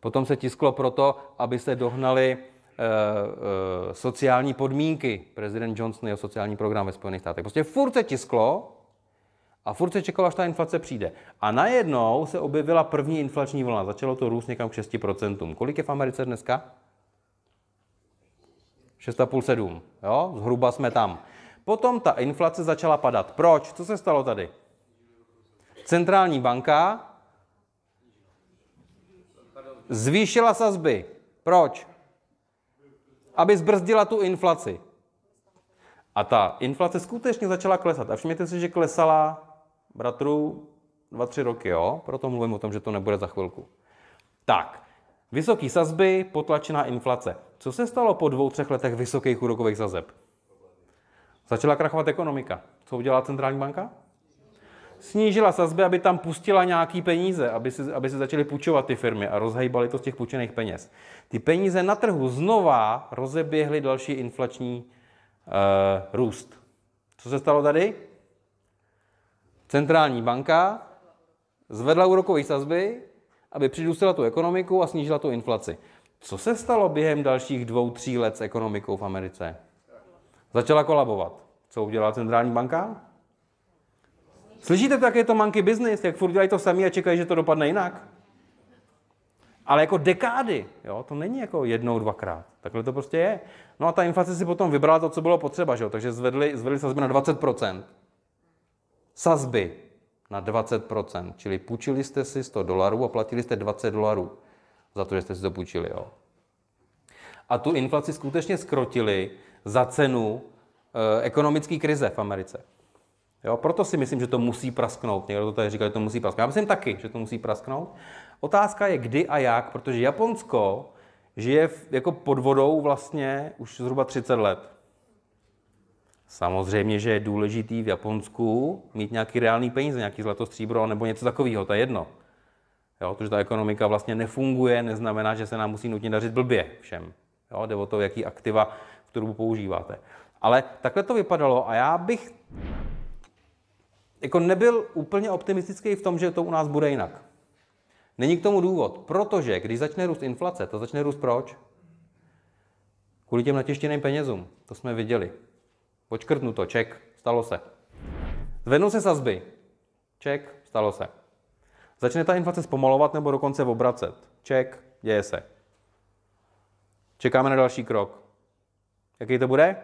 Potom se tisklo proto, aby se dohnali Eh, eh, sociální podmínky. Prezident Johnson jeho sociální program ve Spojených státech. Prostě furt se tisklo a furt se čekalo, až ta inflace přijde. A najednou se objevila první inflační vlna. Začalo to růst někam k 6%. Kolik je v Americe dneska? 6,5-7. Jo, zhruba jsme tam. Potom ta inflace začala padat. Proč? Co se stalo tady? Centrální banka zvýšila sazby. Proč? aby zbrzdila tu inflaci. A ta inflace skutečně začala klesat. A všimněte si, že klesala, bratru, dva, tři roky, jo? Proto mluvím o tom, že to nebude za chvilku. Tak, vysoké sazby, potlačená inflace. Co se stalo po dvou, třech letech vysokých úrokových sazeb? Začala krachovat ekonomika. Co udělá centrální banka? snížila sazby, aby tam pustila nějaký peníze, aby se, aby se začaly půjčovat ty firmy a rozhejbali to z těch půjčených peněz. Ty peníze na trhu znova rozeběhly další inflační uh, růst. Co se stalo tady? Centrální banka zvedla úrokové sazby, aby přidusila tu ekonomiku a snížila tu inflaci. Co se stalo během dalších dvou, tří let s ekonomikou v Americe? Začala kolabovat. Co udělala centrální banka? Slyšíte to, jak je to manky business? Jak furt dělají to sami a čekají, že to dopadne jinak? Ale jako dekády, jo? to není jako jednou, dvakrát. Takhle to prostě je. No a ta inflace si potom vybrala to, co bylo potřeba, že jo? takže zvedli, zvedli sazby na 20%. Sazby na 20%, čili půjčili jste si 100 dolarů a platili jste 20 dolarů za to, že jste si to půjčili. Jo? A tu inflaci skutečně skrotili za cenu e, ekonomické krize v Americe. Jo, proto si myslím, že to musí prasknout. Někdo to tady říká, že to musí prasknout. Já myslím taky, že to musí prasknout. Otázka je kdy a jak, protože Japonsko žije v, jako pod vodou vlastně už zhruba 30 let. Samozřejmě, že je důležitý v Japonsku mít nějaký reálný peníze, nějaký zlato, stříbro nebo něco takového, to je jedno. Jo, to, že ta ekonomika vlastně nefunguje, neznamená, že se nám musí nutně dařit blbě všem. Jo, jde o to, jaký aktiva v tu používáte. Ale takhle to vypadalo a já bych jako nebyl úplně optimistický v tom, že to u nás bude jinak. Není k tomu důvod, protože když začne růst inflace, to začne růst proč? Kvůli těm natěštěným penězům. To jsme viděli. Počkrtnu to, ček, stalo se. Zvednou se sazby. Ček, stalo se. Začne ta inflace zpomalovat nebo dokonce obracet. Ček, děje se. Čekáme na další krok. Jaký to bude?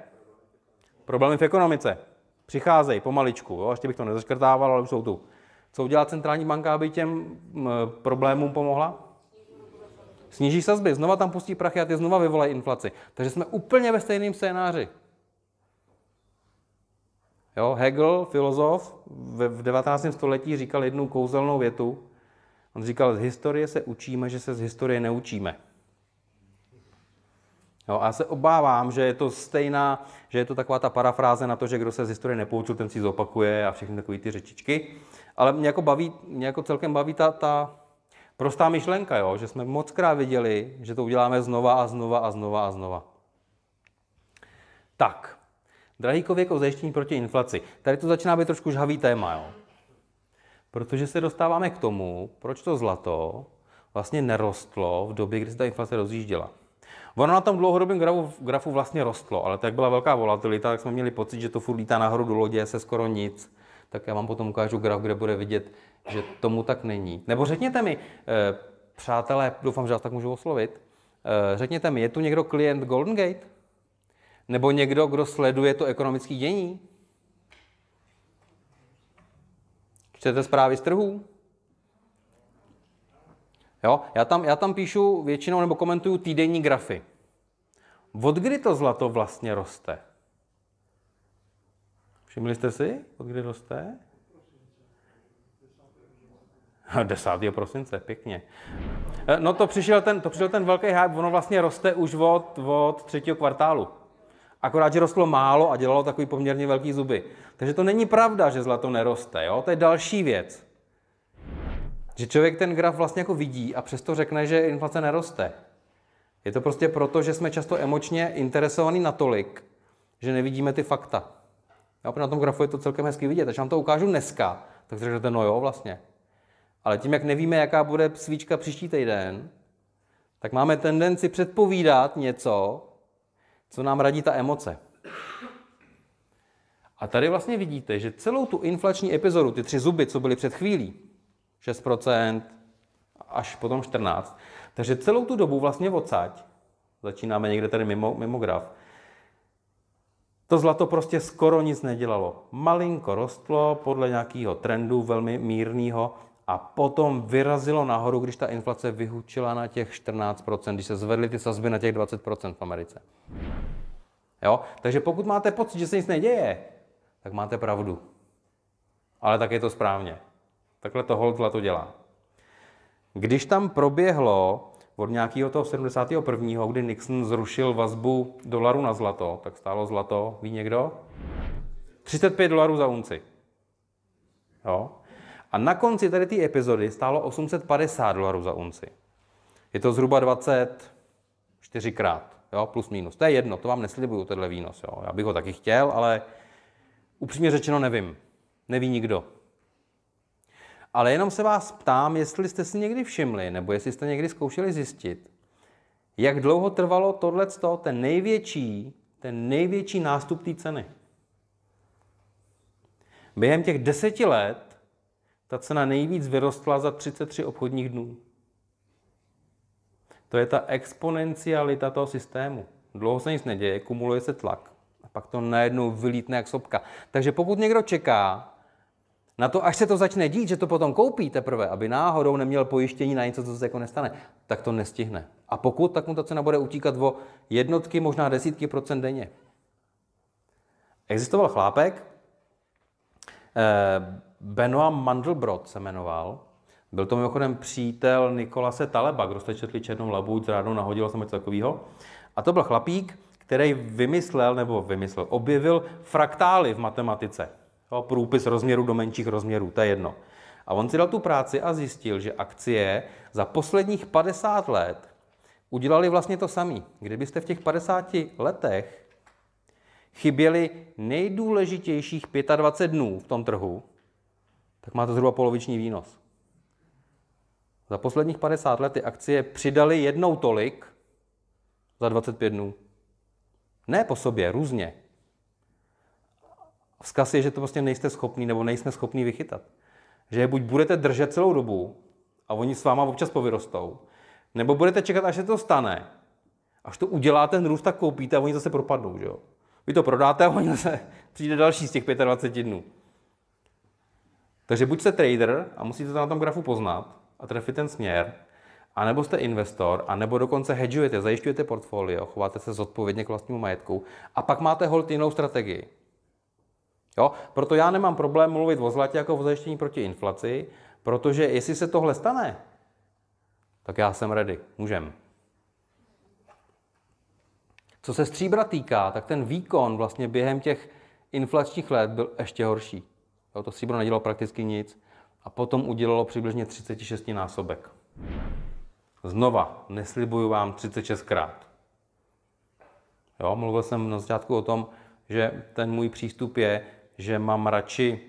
Problémy v ekonomice přicházejí pomaličku, jo? ještě bych to nezaškrtával, ale už jsou tu. Co udělá centrální banka, aby těm problémům pomohla? Sníží sazby, znova tam pustí prachy a ty znova vyvolají inflaci. Takže jsme úplně ve stejném scénáři. Jo, Hegel, filozof, v 19. století říkal jednu kouzelnou větu. On říkal, z historie se učíme, že se z historie neučíme. Jo, a já se obávám, že je to stejná, že je to taková ta parafráze na to, že kdo se z historie nepoučil, ten si zopakuje a všechny takové ty řečičky. Ale mě jako, baví, mě jako celkem baví ta, ta prostá myšlenka, jo? že jsme mockrát viděli, že to uděláme znova a znova a znova a znova. Tak, kověk o zajištění proti inflaci. Tady to začíná být trošku žhavý téma, jo? protože se dostáváme k tomu, proč to zlato vlastně nerostlo v době, kdy se ta inflace rozjížděla. Ono na tom dlouhodobém grafu, grafu vlastně rostlo, ale tak byla velká volatilita, tak jsme měli pocit, že to furt lítá nahoru do lodě, se skoro nic. Tak já vám potom ukážu graf, kde bude vidět, že tomu tak není. Nebo řekněte mi, eh, přátelé, doufám, že vás tak můžu oslovit, eh, řekněte mi, je tu někdo klient Golden Gate? Nebo někdo, kdo sleduje to ekonomické dění? Chcete zprávy z trhů? Jo? Já, tam, já tam píšu většinou nebo komentuju týdenní grafy. Od kdy to zlato vlastně roste? Všimli jste si, od kdy roste? 10. No, prosince, pěkně. E, no to přišel ten, to přišel ten velký hype, ono vlastně roste už od, od třetího kvartálu. Akorát, že rostlo málo a dělalo takový poměrně velký zuby. Takže to není pravda, že zlato neroste, jo? to je další věc že člověk ten graf vlastně jako vidí a přesto řekne, že inflace neroste. Je to prostě proto, že jsme často emočně interesovaní natolik, že nevidíme ty fakta. Já na tom grafu je to celkem hezky vidět. Takže vám to ukážu dneska, tak řeknete, no jo, vlastně. Ale tím, jak nevíme, jaká bude svíčka příští týden, tak máme tendenci předpovídat něco, co nám radí ta emoce. A tady vlastně vidíte, že celou tu inflační epizodu, ty tři zuby, co byly před chvílí, 6%, až potom 14. Takže celou tu dobu vlastně odsaď, začínáme někde tady mimo, mimo graf, to zlato prostě skoro nic nedělalo. Malinko rostlo podle nějakého trendu velmi mírného a potom vyrazilo nahoru, když ta inflace vyhučila na těch 14%, když se zvedly ty sazby na těch 20% v Americe. Jo? Takže pokud máte pocit, že se nic neděje, tak máte pravdu. Ale tak je to správně. Takhle to Holtla to dělá. Když tam proběhlo od nějakého toho 71., kdy Nixon zrušil vazbu dolaru na zlato, tak stálo zlato, ví někdo? 35 dolarů za unci. Jo? A na konci tady té epizody stálo 850 dolarů za unci. Je to zhruba 24 krát, jo? plus minus. To je jedno, to vám neslibuju, tenhle výnos. Jo? Já bych ho taky chtěl, ale upřímně řečeno nevím. Neví nikdo. Ale jenom se vás ptám, jestli jste si někdy všimli, nebo jestli jste někdy zkoušeli zjistit, jak dlouho trvalo tohle ten největší, ten největší nástup té ceny. Během těch deseti let ta cena nejvíc vyrostla za 33 obchodních dnů. To je ta exponencialita toho systému. Dlouho se nic neděje, kumuluje se tlak. A pak to najednou vylítne jak sopka. Takže pokud někdo čeká, na to, až se to začne dít, že to potom koupí teprve, aby náhodou neměl pojištění na něco, co se jako nestane, tak to nestihne. A pokud, tak mu ta cena bude utíkat o jednotky, možná desítky procent denně. Existoval chlápek, eh, Benoit Mandelbrot se jmenoval, byl to mimochodem přítel Nikolase Taleba, kdo jste četli Černou labu, s ráno nahodil jsem něco takového. A to byl chlapík, který vymyslel, nebo vymyslel, objevil fraktály v matematice. Jo, průpis rozměru do menších rozměrů, to je jedno. A on si dal tu práci a zjistil, že akcie za posledních 50 let udělali vlastně to samé. Kdybyste v těch 50 letech chyběli nejdůležitějších 25 dnů v tom trhu, tak máte zhruba poloviční výnos. Za posledních 50 let ty akcie přidaly jednou tolik za 25 dnů. Ne po sobě, různě. Vzkaz je, že to prostě nejste schopný nebo nejsme schopní vychytat. Že je buď budete držet celou dobu a oni s váma občas povyrostou, nebo budete čekat, až se to stane. Až to uděláte, ten růst tak koupíte a oni zase propadnou, že jo? Vy to prodáte a oni zase *laughs* přijde další z těch 25 dnů. Takže buď jste trader a musíte to na tom grafu poznat a trefit ten směr, a nebo jste investor, a nebo dokonce hedžujete, zajišťujete portfolio, chováte se zodpovědně k vlastnímu majetku a pak máte hold jinou strategii. Jo? Proto já nemám problém mluvit o zlatě jako o zajištění proti inflaci, protože jestli se tohle stane, tak já jsem ready, můžem. Co se stříbra týká, tak ten výkon vlastně během těch inflačních let byl ještě horší. Jo, to stříbro nedělalo prakticky nic a potom udělalo přibližně 36 násobek. Znova, neslibuju vám 36krát. Jo, mluvil jsem na začátku o tom, že ten můj přístup je, že mám radši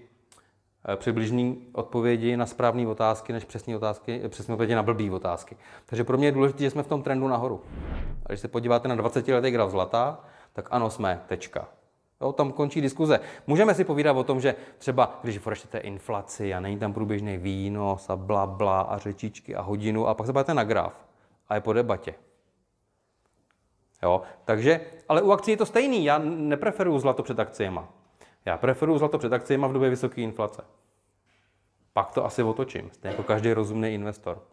eh, přibližné odpovědi na správné otázky, než přesné otázky, eh, přesné odpovědi na blbý otázky. Takže pro mě je důležité, že jsme v tom trendu nahoru. A když se podíváte na 20 letý graf zlata, tak ano, jsme, tečka. Jo, tam končí diskuze. Můžeme si povídat o tom, že třeba když forečtete inflaci a není tam průběžný výnos a bla, bla a řečičky a hodinu a pak se podíváte na graf a je po debatě. Jo, takže, ale u akcí je to stejný. Já nepreferuju zlato před akciemi. Já preferuji zlato před akciemi v době vysoké inflace. Pak to asi otočím, stejně jako každý rozumný investor.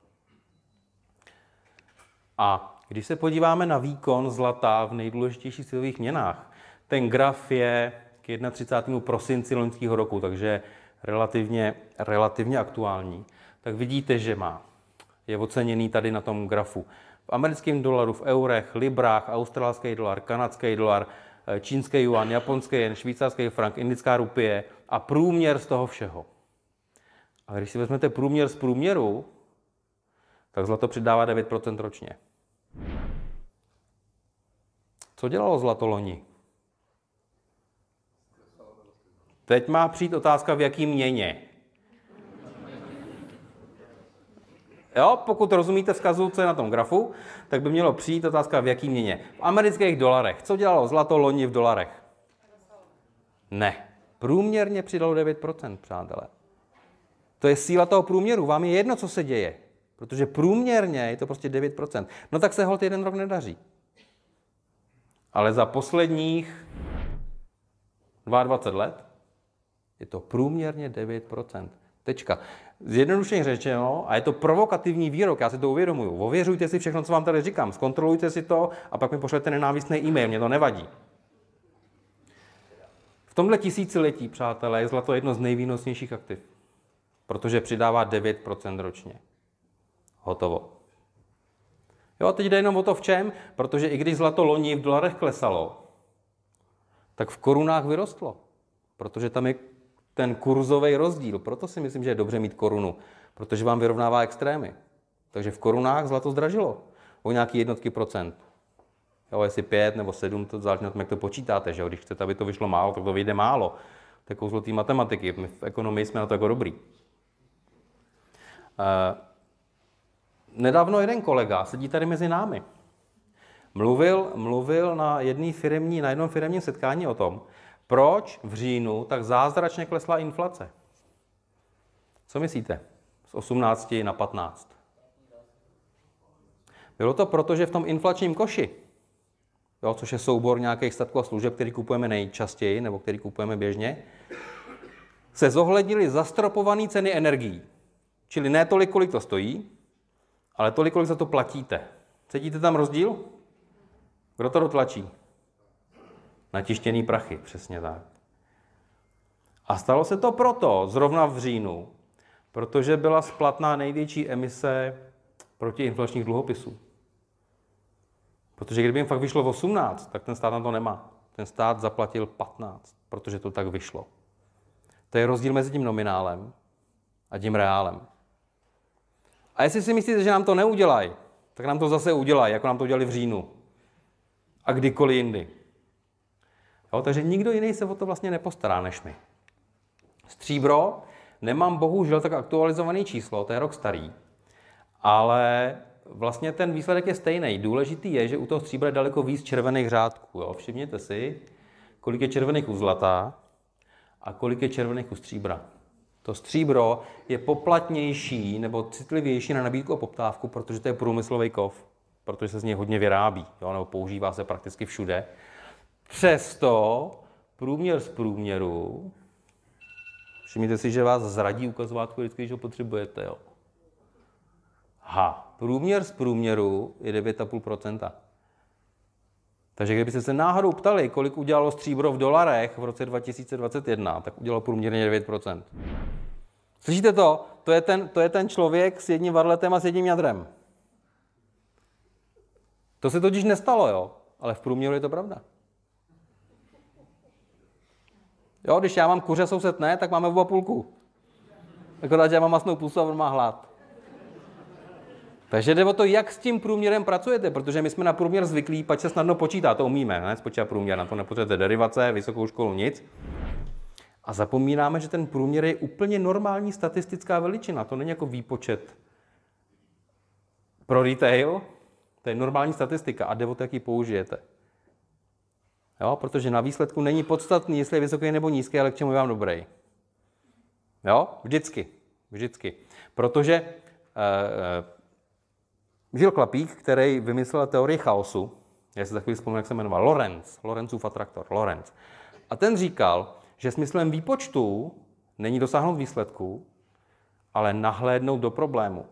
A když se podíváme na výkon zlata v nejdůležitějších světových měnách, ten graf je k 31. prosinci loňského roku, takže relativně, relativně aktuální, tak vidíte, že má. Je oceněný tady na tom grafu. V americkém dolaru, v eurech, librách, australský dolar, kanadský dolar, čínský yuan, japonský jen, švýcarský frank, indická rupie a průměr z toho všeho. A když si vezmete průměr z průměru, tak zlato přidává 9% ročně. Co dělalo zlato loni? Teď má přijít otázka, v jaký měně. Jo, pokud rozumíte vzkazu, co je na tom grafu, tak by mělo přijít otázka, v jaký měně. V amerických dolarech. Co dělalo zlato loni v dolarech? Ne. Průměrně přidalo 9%, přátelé. To je síla toho průměru. Vám je jedno, co se děje. Protože průměrně je to prostě 9%. No tak se hold jeden rok nedaří. Ale za posledních 22 let je to průměrně 9%. Tečka. Zjednodušeně řečeno, a je to provokativní výrok, já si to uvědomuju, ověřujte si všechno, co vám tady říkám, zkontrolujte si to a pak mi pošlete nenávistný e-mail, mě to nevadí. V tomhle tisíciletí, přátelé, je zlato jedno z nejvýnosnějších aktiv, protože přidává 9% ročně. Hotovo. Jo, teď jde jenom o to v čem, protože i když zlato loni v dolarech klesalo, tak v korunách vyrostlo, protože tam je ten kurzový rozdíl. Proto si myslím, že je dobře mít korunu, protože vám vyrovnává extrémy. Takže v korunách zlato zdražilo o nějaký jednotky procent. Jo, jestli pět nebo sedm to záleží na tom, jak to počítáte. Že Když chcete, aby to vyšlo málo, tak to vyjde málo. To je kouzlo té matematiky. My v ekonomii jsme na to jako dobrý. Uh, nedávno jeden kolega, sedí tady mezi námi, mluvil, mluvil na, jedný firmní, na jednom firmním setkání o tom, proč v říjnu tak zázračně klesla inflace? Co myslíte? Z 18 na 15. Bylo to proto, že v tom inflačním koši, jo, což je soubor nějakých statků a služeb, který kupujeme nejčastěji nebo který kupujeme běžně, se zohlednily zastropované ceny energií. Čili ne tolik, kolik to stojí, ale tolik, kolik za to platíte. Cítíte tam rozdíl? Kdo to dotlačí? Natištěný prachy, přesně tak. A stalo se to proto, zrovna v říjnu, protože byla splatná největší emise proti inflačních dluhopisů. Protože kdyby jim fakt vyšlo 18, tak ten stát na to nemá. Ten stát zaplatil 15, protože to tak vyšlo. To je rozdíl mezi tím nominálem a tím reálem. A jestli si myslíte, že nám to neudělají, tak nám to zase udělají, jako nám to udělali v říjnu. A kdykoliv jindy. Jo, takže nikdo jiný se o to vlastně nepostará než my. Stříbro nemám bohužel tak aktualizovaný číslo, to je rok starý, ale vlastně ten výsledek je stejný. Důležitý je, že u toho stříbra je daleko víc červených řádků. Jo. Všimněte si, kolik je červených u zlata a kolik je červených u stříbra. To stříbro je poplatnější nebo citlivější na nabídku a poptávku, protože to je průmyslový kov, protože se z něj hodně vyrábí, jo, nebo používá se prakticky všude. Přesto průměr z průměru, všimněte si, že vás zradí ukazovátko, vždycky, když ho potřebujete. Jo. Ha, průměr z průměru je 9,5%. Takže kdybyste se náhodou ptali, kolik udělalo stříbro v dolarech v roce 2021, tak udělalo průměrně 9%. Slyšíte to? To je ten, to je ten člověk s jedním varletem a s jedním jadrem. To se totiž nestalo, jo? Ale v průměru je to pravda. Jo, když já mám kuře, soused ne, tak máme oba půlku. Akorát, že já mám masnou pusu a on má hlad. Takže jde o to, jak s tím průměrem pracujete, protože my jsme na průměr zvyklí, pač se snadno počítá, to umíme, ne? Spočítá průměr, na to nepotřebujete derivace, vysokou školu, nic. A zapomínáme, že ten průměr je úplně normální statistická veličina, to není jako výpočet pro retail, to je normální statistika a jde o to, jak ji použijete. Jo? Protože na výsledku není podstatný, jestli je vysoký nebo nízký, ale k čemu je vám dobrý. Jo? Vždycky. Vždycky. Protože uh, uh, žil Klapík, který vymyslel teorii chaosu, já si za chvíli vzpomínám, jak se jmenoval, Lorenz, Lorenzův atraktor, Lorenz. A ten říkal, že smyslem výpočtu není dosáhnout výsledku, ale nahlédnout do problému.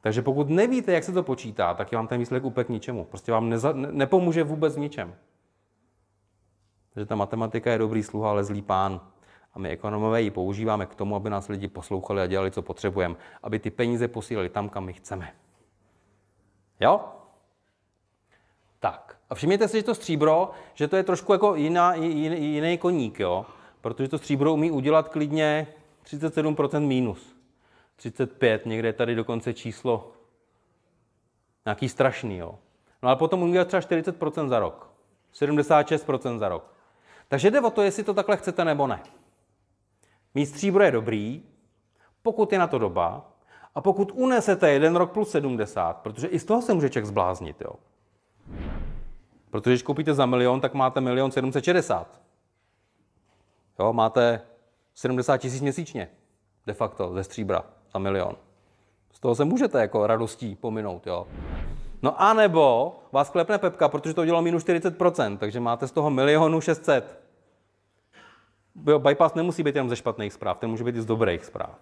Takže pokud nevíte, jak se to počítá, tak je vám ten výsledek úplně k ničemu. Prostě vám neza- nepomůže vůbec ničem že ta matematika je dobrý sluha, ale zlý pán. A my ekonomové ji používáme k tomu, aby nás lidi poslouchali a dělali, co potřebujeme. Aby ty peníze posílali tam, kam my chceme. Jo? Tak. A všimněte si, že to stříbro, že to je trošku jako jiná, jiný, jiný koník, jo? Protože to stříbro umí udělat klidně 37% mínus. 35, někde je tady dokonce číslo nějaký strašný, jo? No ale potom umí udělat třeba 40% za rok. 76% za rok. Takže jde o to, jestli to takhle chcete nebo ne. Mít stříbro je dobrý, pokud je na to doba a pokud unesete jeden rok plus 70, protože i z toho se může člověk zbláznit, jo. Protože když koupíte za milion, tak máte milion 760. Jo, máte 70 tisíc měsíčně, de facto, ze stříbra za milion. Z toho se můžete jako radostí pominout, jo. No a nebo vás klepne Pepka, protože to udělalo minus 40%, takže máte z toho milionu 600 bypass nemusí být jenom ze špatných zpráv, ten může být i z dobrých zpráv.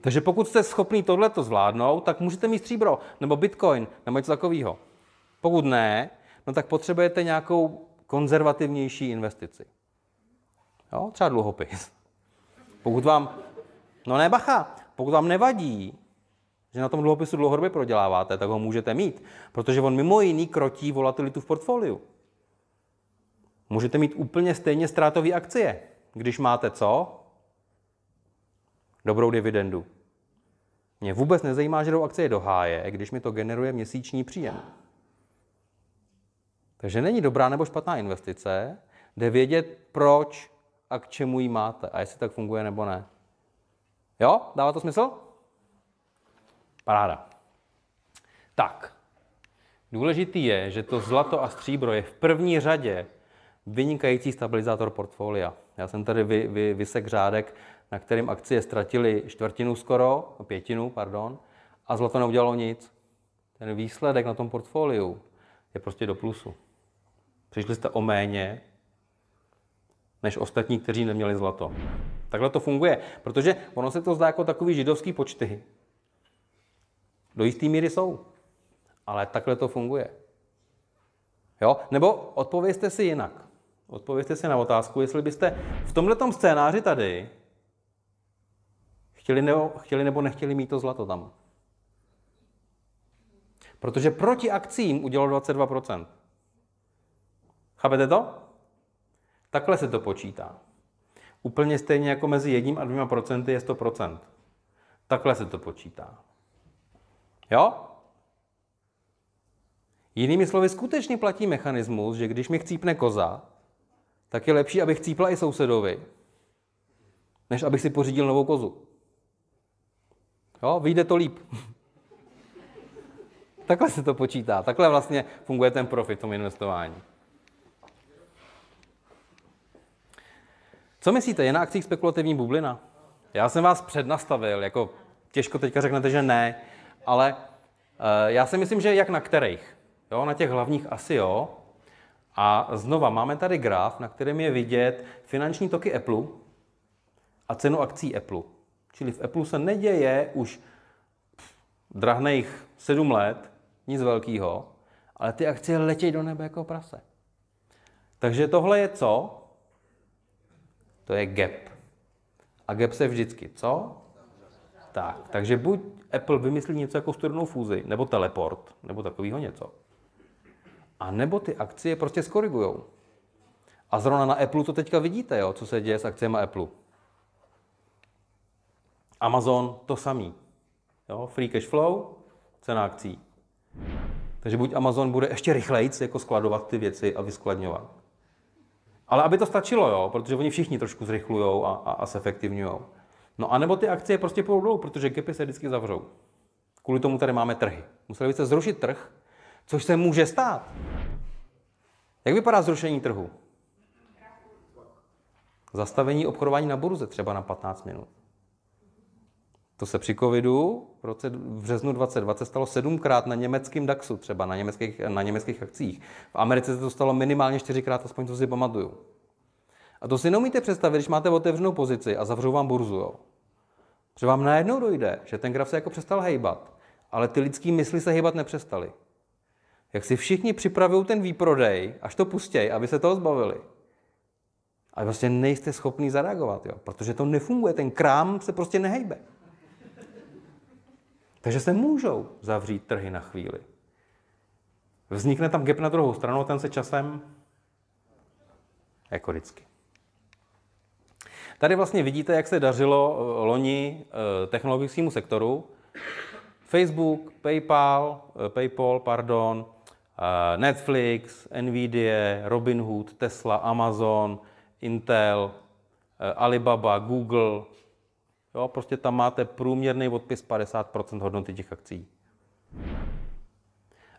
Takže pokud jste schopný tohleto zvládnout, tak můžete mít stříbro, nebo bitcoin, nebo něco takového. Pokud ne, no tak potřebujete nějakou konzervativnější investici. Jo, třeba dluhopis. Pokud vám, no ne bacha, pokud vám nevadí, že na tom dluhopisu dlouhodobě proděláváte, tak ho můžete mít, protože on mimo jiný krotí volatilitu v portfoliu. Můžete mít úplně stejně ztrátové akcie, když máte co? Dobrou dividendu. Mě vůbec nezajímá, že jdou akcie do háje, když mi to generuje měsíční příjem. Takže není dobrá nebo špatná investice, jde vědět, proč a k čemu ji máte a jestli tak funguje nebo ne. Jo, dává to smysl? Paráda. Tak, důležitý je, že to zlato a stříbro je v první řadě vynikající stabilizátor portfolia. Já jsem tady vy, vy, vysek řádek, na kterým akcie ztratili čtvrtinu skoro, pětinu, pardon, a zlato neudělalo nic. Ten výsledek na tom portfoliu je prostě do plusu. Přišli jste o méně, než ostatní, kteří neměli zlato. Takhle to funguje, protože ono se to zdá jako takový židovský počty. Do jisté míry jsou, ale takhle to funguje. Jo? Nebo odpovězte si jinak. Odpovězte si na otázku, jestli byste v tomto scénáři tady chtěli nebo, chtěli nebo nechtěli mít to zlato tam. Protože proti akcím udělal 22%. Chápete to? Takhle se to počítá. Úplně stejně jako mezi jedním a dvěma procenty je 100%. Takhle se to počítá. Jo? Jinými slovy, skutečně platí mechanismus, že když mi chcípne koza, tak je lepší, abych cípla i sousedovi, než abych si pořídil novou kozu. Jo, vyjde to líp. *laughs* takhle se to počítá, takhle vlastně funguje ten profit v tom investování. Co myslíte, je na akcích spekulativní bublina? Já jsem vás přednastavil, jako těžko teďka řeknete, že ne, ale eh, já si myslím, že jak na kterých. Jo, na těch hlavních asi jo, a znova, máme tady graf, na kterém je vidět finanční toky Apple a cenu akcí Apple. Čili v Apple se neděje už drahných 7 let nic velkého, ale ty akcie letějí do nebe jako prase. Takže tohle je co? To je gap. A gap se vždycky co? Tak, takže buď Apple vymyslí něco jako studenou fúzi, nebo teleport, nebo takového něco. A nebo ty akcie prostě skorigujou. A zrovna na Apple to teďka vidíte, jo, co se děje s akciemi Apple. Amazon to samý. Jo, free cash flow, cena akcí. Takže buď Amazon bude ještě rychleji jako skladovat ty věci a vyskladňovat. Ale aby to stačilo, jo, protože oni všichni trošku zrychlují a, a, a sefektivňují. No a nebo ty akcie prostě půjdou protože gapy se vždycky zavřou. Kvůli tomu tady máme trhy. Museli byste zrušit trh, což se může stát. Jak vypadá zrušení trhu? Zastavení obchodování na burze třeba na 15 minut. To se při covidu v roce v březnu 2020 stalo sedmkrát na německém DAXu, třeba na německých, na německých akcích. V Americe se to stalo minimálně čtyřikrát, aspoň to si pamatuju. A to si neumíte představit, když máte otevřenou pozici a zavřou vám burzu. Jo. Že vám najednou dojde, že ten graf se jako přestal hejbat, ale ty lidský mysli se hejbat nepřestaly jak si všichni připravují ten výprodej, až to pustějí, aby se toho zbavili. A vlastně nejste schopni zareagovat, jo? protože to nefunguje, ten krám se prostě nehejbe. Takže se můžou zavřít trhy na chvíli. Vznikne tam gap na druhou stranu, ten se časem jako vždycky. Tady vlastně vidíte, jak se dařilo eh, loni eh, technologickému sektoru. Facebook, PayPal, eh, PayPal, pardon, Eh, Netflix, Nvidia, Robinhood, Tesla, Amazon, Intel, eh, Alibaba, Google. Jo, prostě tam máte průměrný odpis 50% hodnoty těch akcí.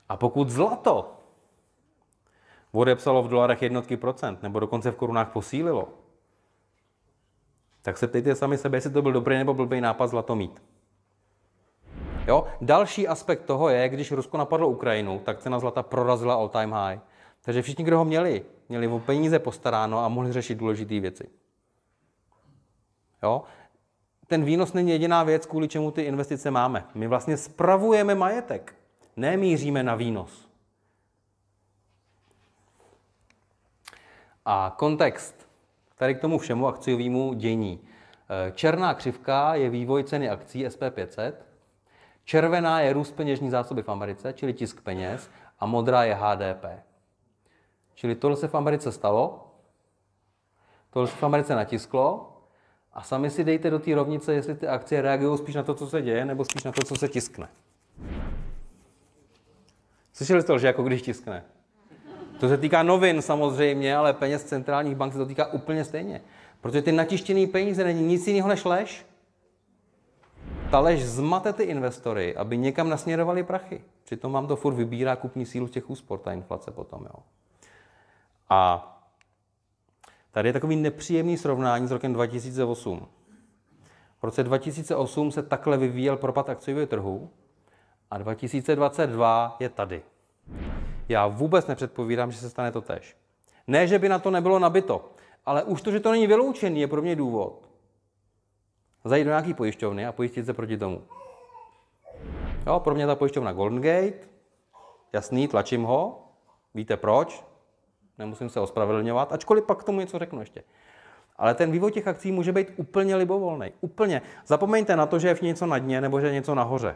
A pokud zlato odepsalo v dolarech jednotky procent, nebo dokonce v korunách posílilo, tak se ptejte sami sebe, jestli to byl dobrý nebo blbý nápad zlato mít. Jo? Další aspekt toho je, když Rusko napadlo Ukrajinu, tak cena zlata prorazila all-time high. Takže všichni, kdo ho měli, měli o peníze postaráno a mohli řešit důležité věci. Jo? Ten výnos není jediná věc, kvůli čemu ty investice máme. My vlastně spravujeme majetek, nemíříme na výnos. A kontext tady k tomu všemu akciovému dění. Černá křivka je vývoj ceny akcí SP500 Červená je růst peněžní zásoby v Americe, čili tisk peněz, a modrá je HDP. Čili tohle se v Americe stalo, tohle se v Americe natisklo a sami si dejte do té rovnice, jestli ty akcie reagují spíš na to, co se děje, nebo spíš na to, co se tiskne. Slyšeli jste, že jako když tiskne? To se týká novin samozřejmě, ale peněz centrálních bank se to týká úplně stejně. Protože ty natištěný peníze není nic jiného než lež. Ta lež zmate ty investory, aby někam nasměrovali prachy. Přitom vám to furt vybírá kupní sílu těch úspor, ta inflace potom. Jo. A tady je takový nepříjemný srovnání s rokem 2008. V roce 2008 se takhle vyvíjel propad akciového trhu a 2022 je tady. Já vůbec nepředpovídám, že se stane to tež. Ne, že by na to nebylo nabito, ale už to, že to není vyloučený, je pro mě důvod, zajít do nějaké pojišťovny a pojistit se proti tomu. Jo, pro mě ta pojišťovna Golden Gate, jasný, tlačím ho, víte proč, nemusím se ospravedlňovat, ačkoliv pak k tomu něco řeknu ještě. Ale ten vývoj těch akcí může být úplně libovolný. Úplně. Zapomeňte na to, že je v něco na dně nebo že je něco nahoře.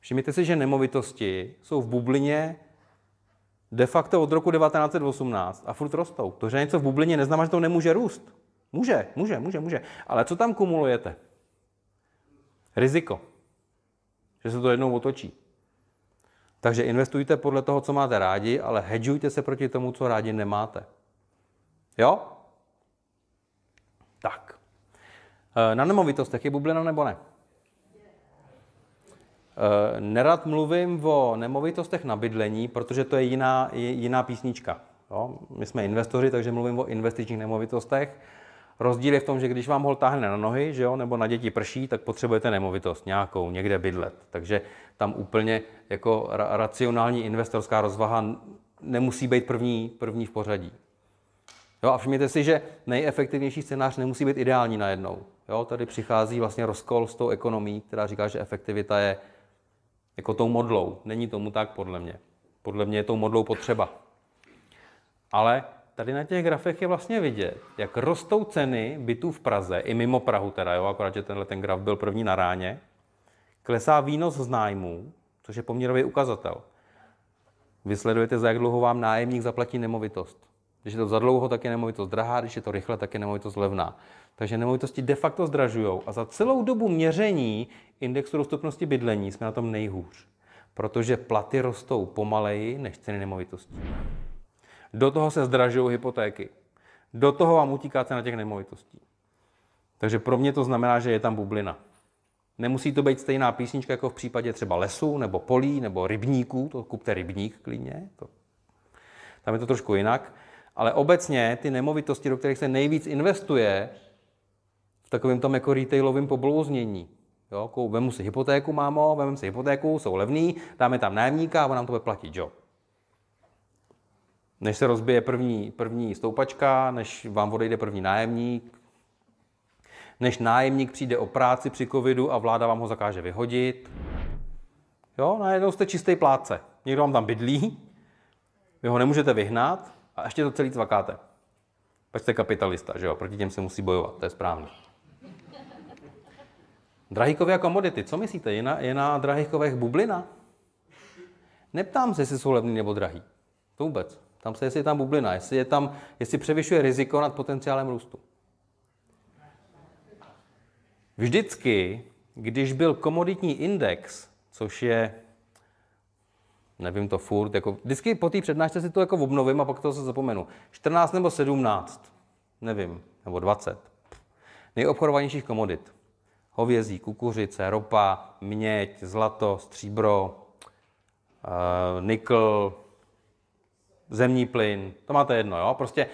Všimněte si, že nemovitosti jsou v bublině de facto od roku 1918 a furt rostou. To, že je něco v bublině, neznamená, že to nemůže růst. Může, může, může, může. Ale co tam kumulujete? Riziko. Že se to jednou otočí. Takže investujte podle toho, co máte rádi, ale hedžujte se proti tomu, co rádi nemáte. Jo? Tak. Eh, na nemovitostech je bublina nebo ne? Eh, nerad mluvím o nemovitostech na bydlení, protože to je jiná, jiná písnička. Jo? My jsme investoři, takže mluvím o investičních nemovitostech. Rozdíl je v tom, že když vám hol táhne na nohy, že jo, nebo na děti prší, tak potřebujete nemovitost nějakou, někde bydlet. Takže tam úplně jako ra- racionální investorská rozvaha nemusí být první, první v pořadí. Jo, a všimněte si, že nejefektivnější scénář nemusí být ideální najednou. Jo, tady přichází vlastně rozkol s tou ekonomí, která říká, že efektivita je jako tou modlou. Není tomu tak podle mě. Podle mě je tou modlou potřeba. Ale tady na těch grafech je vlastně vidět, jak rostou ceny bytů v Praze, i mimo Prahu teda, jo, akorát, že tenhle ten graf byl první na ráně, klesá výnos z nájmů, což je poměrový ukazatel. Vysledujete za jak dlouho vám nájemník zaplatí nemovitost. Když je to za dlouho, tak je nemovitost drahá, když je to rychle, tak je nemovitost levná. Takže nemovitosti de facto zdražují a za celou dobu měření indexu dostupnosti bydlení jsme na tom nejhůř, protože platy rostou pomaleji než ceny nemovitostí. Do toho se zdražují hypotéky. Do toho vám utíká cena těch nemovitostí. Takže pro mě to znamená, že je tam bublina. Nemusí to být stejná písnička jako v případě třeba lesů, nebo polí, nebo rybníků. To kupte rybník klidně. To. Tam je to trošku jinak. Ale obecně ty nemovitosti, do kterých se nejvíc investuje, v takovém tom jako retailovém poblouznění. Jo, vemu si hypotéku, mámo, vemu si hypotéku, jsou levný, dáme tam nájemníka a on nám to bude platit, jo než se rozbije první, první stoupačka, než vám odejde první nájemník, než nájemník přijde o práci při covidu a vláda vám ho zakáže vyhodit. Jo, najednou jste čistý plátce. Někdo vám tam bydlí, vy ho nemůžete vyhnat a ještě to celý cvakáte. Pak jste kapitalista, že jo? Proti těm se musí bojovat, to je správně. Drahikové a komodity, co myslíte? Je na, je na drahikových bublina? Neptám se, jestli jsou levný nebo drahý. To vůbec. Tam se, jestli je tam bublina, jestli, je tam, jestli převyšuje riziko nad potenciálem růstu. Vždycky, když byl komoditní index, což je, nevím to furt, jako, vždycky po té přednášce si to jako obnovím a pak to se zapomenu. 14 nebo 17, nevím, nebo 20. Nejobchodovanějších komodit. Hovězí, kukuřice, ropa, měď, zlato, stříbro, eh, nikl, zemní plyn, to máte jedno, jo? Prostě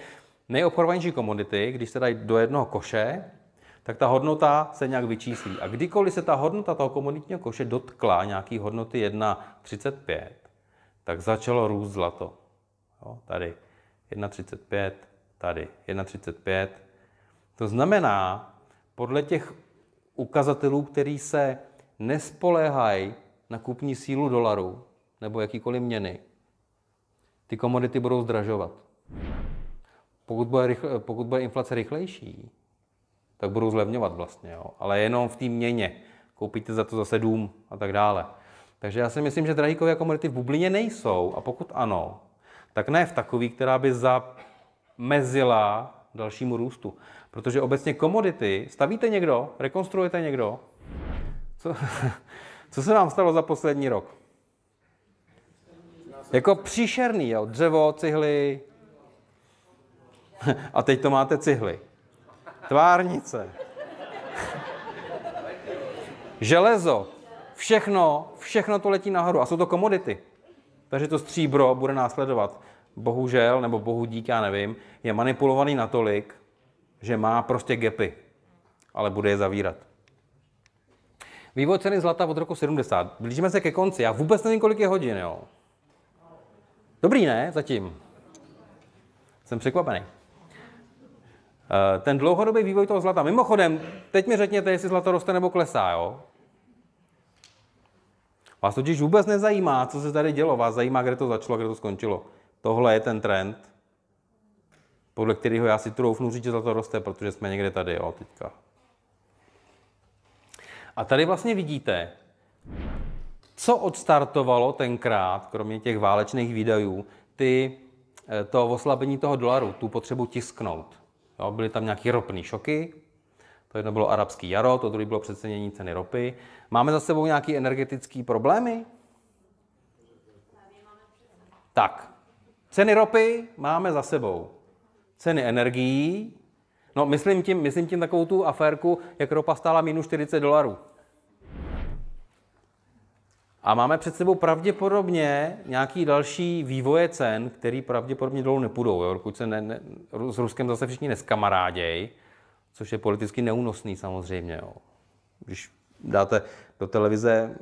nejobchodovanější komodity, když se dají do jednoho koše, tak ta hodnota se nějak vyčíslí. A kdykoliv se ta hodnota toho komoditního koše dotkla nějaký hodnoty 1,35, tak začalo růst zlato. Jo, tady 1,35, tady 1,35. To znamená, podle těch ukazatelů, který se nespoléhají na kupní sílu dolaru nebo jakýkoliv měny, ty komodity budou zdražovat. Pokud bude, rychle, pokud bude inflace rychlejší, tak budou zlevňovat vlastně, jo. ale jenom v té měně. Koupíte za to zase dům a tak dále. Takže já si myslím, že drahýkové komodity v bublině nejsou a pokud ano, tak ne v takový, která by zamezila dalšímu růstu. Protože obecně komodity, stavíte někdo, rekonstruujete někdo, co, *laughs* co se vám stalo za poslední rok? Jako příšerný, jo. Dřevo, cihly. A teď to máte cihly. Tvárnice. Železo. Všechno, všechno to letí nahoru. A jsou to komodity. Takže to stříbro bude následovat. Bohužel, nebo bohu dík, já nevím, je manipulovaný natolik, že má prostě gepy, ale bude je zavírat. Vývoj ceny zlata od roku 70. Blížíme se ke konci. Já vůbec nevím, kolik je hodin, jo. Dobrý, ne? Zatím. Jsem překvapený. Eh, ten dlouhodobý vývoj toho zlata. Mimochodem, teď mi řekněte, jestli zlato roste nebo klesá, jo? Vás totiž vůbec nezajímá, co se tady dělo. Vás zajímá, kde to začalo, kde to skončilo. Tohle je ten trend, podle kterého já si troufnu říct, že zlato roste, protože jsme někde tady, jo, teďka. A tady vlastně vidíte, co odstartovalo tenkrát, kromě těch válečných výdajů, ty, eh, to oslabení toho dolaru, tu potřebu tisknout? Jo, byly tam nějaké ropné šoky, to jedno bylo arabský jaro, to druhé bylo přecenění ceny ropy. Máme za sebou nějaké energetické problémy? Tak, ceny ropy máme za sebou. Ceny energií, no myslím tím, myslím tím takovou tu aférku, jak ropa stála minus 40 dolarů. A máme před sebou pravděpodobně nějaký další vývoje cen, který pravděpodobně dolů nepůjdou, jo? dokud se ne, ne, s Ruskem zase všichni neskamaráděj, což je politicky neúnosný samozřejmě. Jo? Když dáte do televize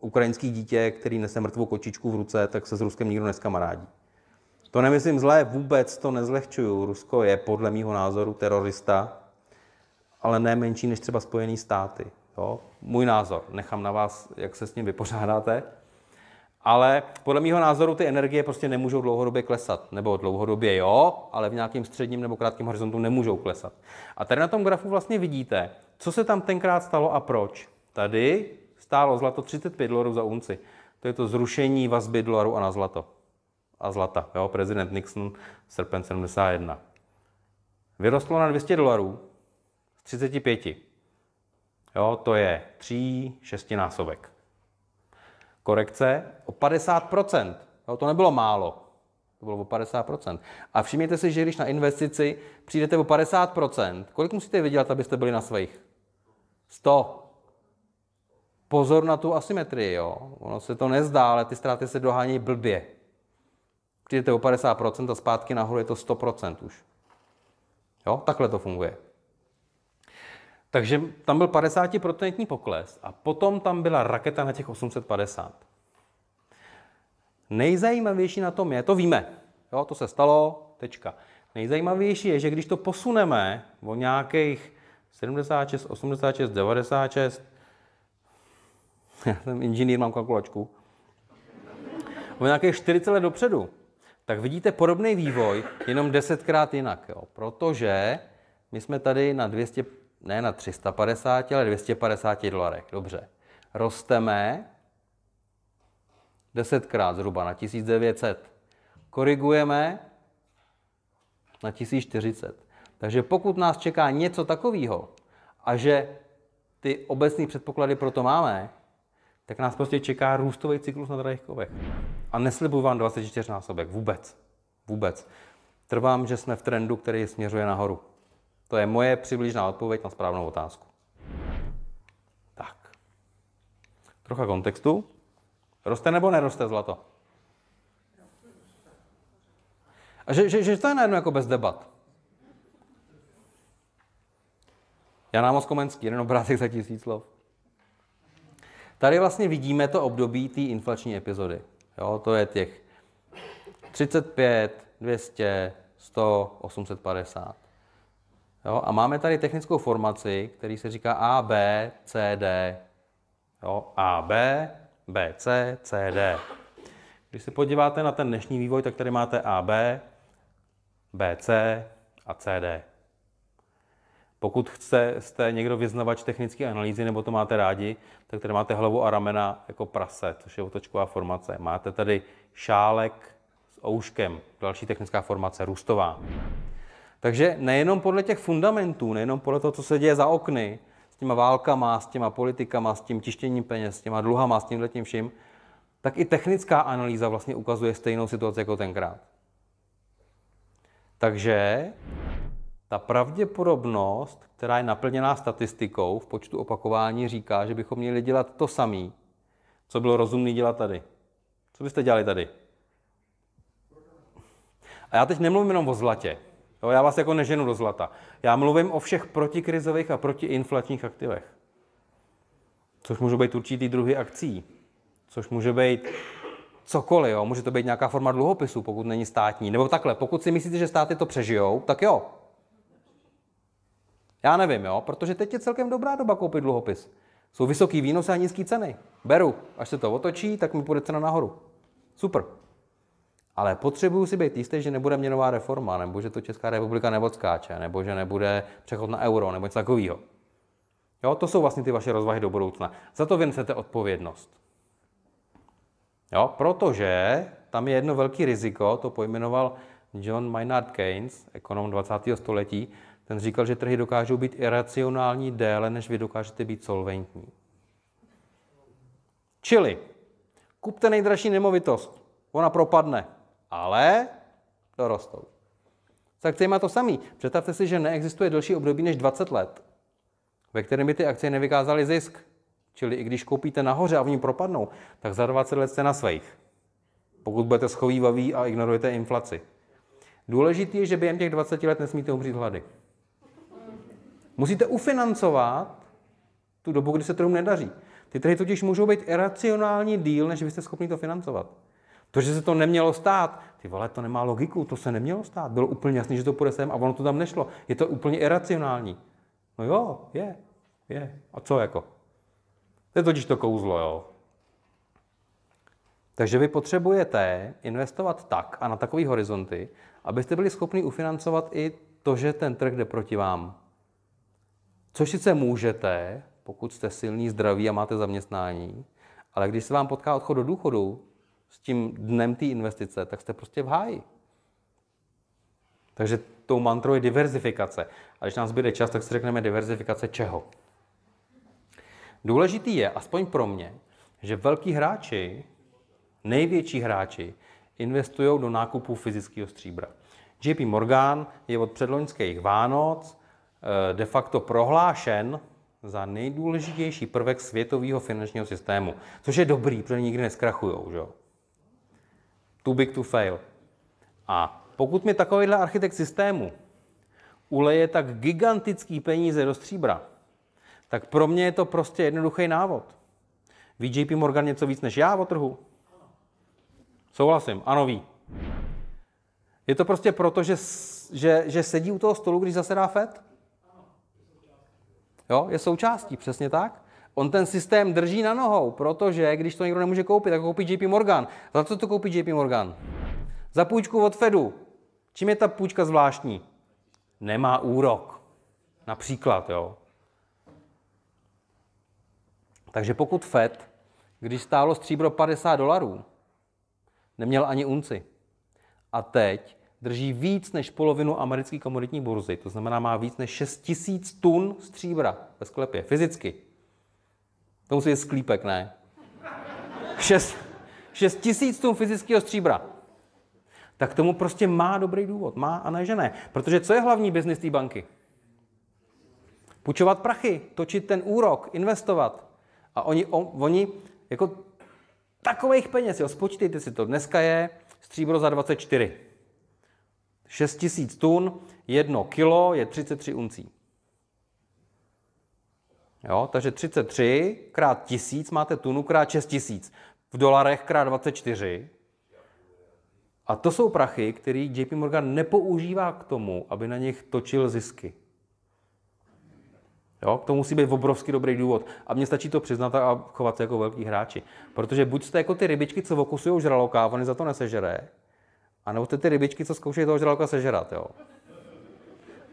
ukrajinský dítě, který nese mrtvou kočičku v ruce, tak se s Ruskem nikdo neskamarádí. To nemyslím zlé, vůbec to nezlehčuju. Rusko je podle mýho názoru terorista, ale ne menší než třeba Spojené státy. Jo? Můj názor, nechám na vás, jak se s ním vypořádáte. Ale podle mého názoru ty energie prostě nemůžou dlouhodobě klesat. Nebo dlouhodobě jo, ale v nějakém středním nebo krátkém horizontu nemůžou klesat. A tady na tom grafu vlastně vidíte, co se tam tenkrát stalo a proč. Tady stálo zlato 35 dolarů za unci. To je to zrušení vazby dolaru a na zlato. A zlata, jo, prezident Nixon, srpen 71. Vyrostlo na 200 dolarů z 35. Jo, to je 3 šestinásobek. Korekce o 50%. Jo, to nebylo málo. To bylo o 50%. A všimněte si, že když na investici přijdete o 50%, kolik musíte vydělat, abyste byli na svých? 100. Pozor na tu asymetrii, jo. Ono se to nezdá, ale ty ztráty se dohání blbě. Přijdete o 50% a zpátky nahoru je to 100% už. Jo, takhle to funguje. Takže tam byl 50% pokles a potom tam byla raketa na těch 850. Nejzajímavější na tom je, to víme, jo, to se stalo, tečka. Nejzajímavější je, že když to posuneme o nějakých 76, 86, 96, já jsem inženýr, mám kalkulačku, o nějakých 40 let dopředu, tak vidíte podobný vývoj, jenom desetkrát jinak, jo, protože my jsme tady na 200 ne na 350, ale 250 dolarech. Dobře. Rosteme 10krát zhruba na 1900. Korigujeme na 1040. Takže pokud nás čeká něco takového a že ty obecné předpoklady pro to máme, tak nás prostě čeká růstový cyklus na drahých kovech. A neslibuji vám 24 násobek. Vůbec. Vůbec. Trvám, že jsme v trendu, který směřuje nahoru. To je moje přibližná odpověď na správnou otázku. Tak. Trocha kontextu. Roste nebo neroste zlato? A že, že, že to je najednou jako bez debat. Já Jana komenský, jenom obrázek za tisíc slov. Tady vlastně vidíme to období té inflační epizody. Jo, to je těch 35, 200, 100, 850. Jo? A máme tady technickou formaci, který se říká A, B, C, D. Jo? A, B, B, C, C, D. Když se podíváte na ten dnešní vývoj, tak tady máte A, B, B, C a C, D. Pokud chce, jste někdo vyznavač technické analýzy nebo to máte rádi, tak tady máte hlavu a ramena jako prase, což je otočková formace. Máte tady šálek s ouškem, další technická formace, růstová. Takže nejenom podle těch fundamentů, nejenom podle toho, co se děje za okny, s těma válkama, s těma politikama, s tím tištěním peněz, s těma dluhama, s tímhle tím vším, tak i technická analýza vlastně ukazuje stejnou situaci jako tenkrát. Takže ta pravděpodobnost, která je naplněná statistikou v počtu opakování, říká, že bychom měli dělat to samé, co bylo rozumné dělat tady. Co byste dělali tady? A já teď nemluvím jenom o zlatě. Jo, já vás jako neženu do zlata. Já mluvím o všech protikrizových a protiinflačních aktivech. Což můžou být určitý druhy akcí. Což může být cokoliv, jo. může to být nějaká forma dluhopisu, pokud není státní. Nebo takhle, pokud si myslíte, že státy to přežijou, tak jo. Já nevím, jo, protože teď je celkem dobrá doba koupit dluhopis. Jsou vysoký výnosy a nízké ceny. Beru. Až se to otočí, tak mi půjde cena nahoru. Super. Ale potřebuju si být jistý, že nebude měnová reforma, nebo že to Česká republika neodskáče, nebo že nebude přechod na euro, nebo něco takového. Jo, to jsou vlastně ty vaše rozvahy do budoucna. Za to vynesete odpovědnost. Jo, protože tam je jedno velký riziko, to pojmenoval John Maynard Keynes, ekonom 20. století, ten říkal, že trhy dokážou být iracionální déle, než vy dokážete být solventní. Čili, kupte nejdražší nemovitost, ona propadne, ale dorostou. S akcemi má to samý. Představte si, že neexistuje delší období než 20 let, ve kterém by ty akcie nevykázaly zisk. Čili i když koupíte nahoře a v ní propadnou, tak za 20 let jste na svých. Pokud budete schovývaví a ignorujete inflaci. Důležité je, že během těch 20 let nesmíte umřít hlady. Musíte ufinancovat tu dobu, kdy se trhům nedaří. Ty trhy totiž můžou být iracionální díl, než byste schopni to financovat. To, že se to nemělo stát, ty vole, to nemá logiku, to se nemělo stát. Bylo úplně jasné, že to půjde sem a ono to tam nešlo. Je to úplně iracionální. No jo, je, je. A co jako? To je totiž to kouzlo, jo. Takže vy potřebujete investovat tak a na takový horizonty, abyste byli schopni ufinancovat i to, že ten trh jde proti vám. Což sice můžete, pokud jste silní, zdraví a máte zaměstnání, ale když se vám potká odchod do důchodu, s tím dnem té investice, tak jste prostě v háji. Takže tou mantrou je diverzifikace. A když nás bude čas, tak si řekneme diverzifikace čeho. Důležitý je, aspoň pro mě, že velký hráči, největší hráči, investují do nákupu fyzického stříbra. JP Morgan je od předloňských Vánoc eh, de facto prohlášen za nejdůležitější prvek světového finančního systému. Což je dobrý, protože nikdy neskrachujou. Že? too big to fail. A pokud mi takovýhle architekt systému uleje tak gigantický peníze do stříbra, tak pro mě je to prostě jednoduchý návod. Ví JP Morgan něco víc než já o trhu? Souhlasím, ano ví. Je to prostě proto, že, že, že sedí u toho stolu, když zasedá FED? Jo, je součástí, přesně tak. On ten systém drží na nohou, protože když to někdo nemůže koupit, tak koupí JP Morgan. Za co to koupí JP Morgan? Za půjčku od Fedu. Čím je ta půjčka zvláštní? Nemá úrok. Například, jo. Takže pokud Fed, když stálo stříbro 50 dolarů, neměl ani unci. A teď drží víc než polovinu americké komoditní burzy, to znamená má víc než 6 000 tun stříbra ve sklepě, fyzicky. To musí být sklípek, ne? 6, 6 tisíc tun fyzického stříbra. Tak tomu prostě má dobrý důvod. Má a ne, že ne. Protože co je hlavní biznis té banky? Půjčovat prachy, točit ten úrok, investovat. A oni, oni jako takových peněz, jo, spočítejte si to, dneska je stříbro za 24. 6 tisíc tun, jedno kilo je 33 uncí. Jo? Takže 33 krát 1000 máte tunu krát 6000. V dolarech krát 24. A to jsou prachy, které JP Morgan nepoužívá k tomu, aby na nich točil zisky. Jo? to musí být obrovský dobrý důvod. A mně stačí to přiznat a chovat se jako velký hráči. Protože buď jste jako ty rybičky, co okusují žraloka, oni za to nesežere, anebo jste ty rybičky, co zkoušejí toho žraloka sežerat. Jo?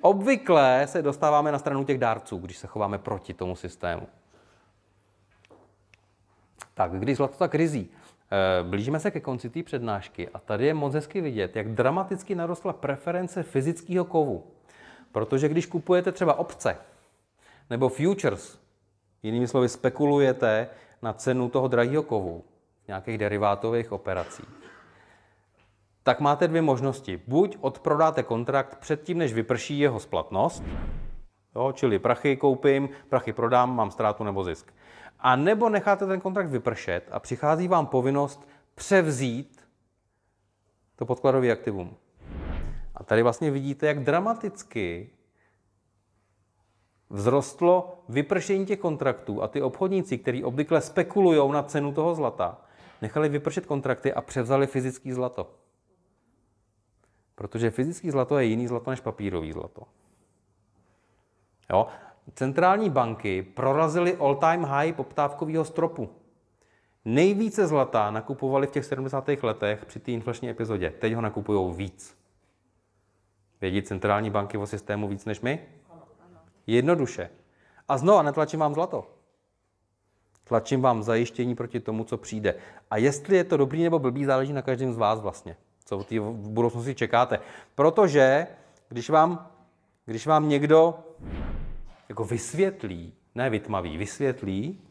Obvykle se dostáváme na stranu těch dárců, když se chováme proti tomu systému. Tak, když zlato tak rizí. Eh, blížíme se ke konci té přednášky a tady je moc hezky vidět, jak dramaticky narostla preference fyzického kovu. Protože když kupujete třeba obce nebo futures, jinými slovy spekulujete na cenu toho drahého kovu v nějakých derivátových operacích, tak máte dvě možnosti. Buď odprodáte kontrakt předtím, než vyprší jeho splatnost, jo, čili prachy koupím, prachy prodám, mám ztrátu nebo zisk. A nebo necháte ten kontrakt vypršet a přichází vám povinnost převzít to podkladové aktivum. A tady vlastně vidíte, jak dramaticky vzrostlo vypršení těch kontraktů a ty obchodníci, kteří obvykle spekulují na cenu toho zlata, nechali vypršet kontrakty a převzali fyzický zlato. Protože fyzický zlato je jiný zlato než papírový zlato. Jo? Centrální banky prorazily all-time high poptávkového stropu. Nejvíce zlata nakupovali v těch 70. letech při té inflační epizodě. Teď ho nakupují víc. Vědí centrální banky o systému víc než my? Jednoduše. A znovu, netlačím vám zlato. Tlačím vám zajištění proti tomu, co přijde. A jestli je to dobrý nebo blbý, záleží na každém z vás vlastně co v té budoucnosti čekáte. Protože když vám, když vám někdo jako vysvětlí, ne vytmaví, vysvětlí,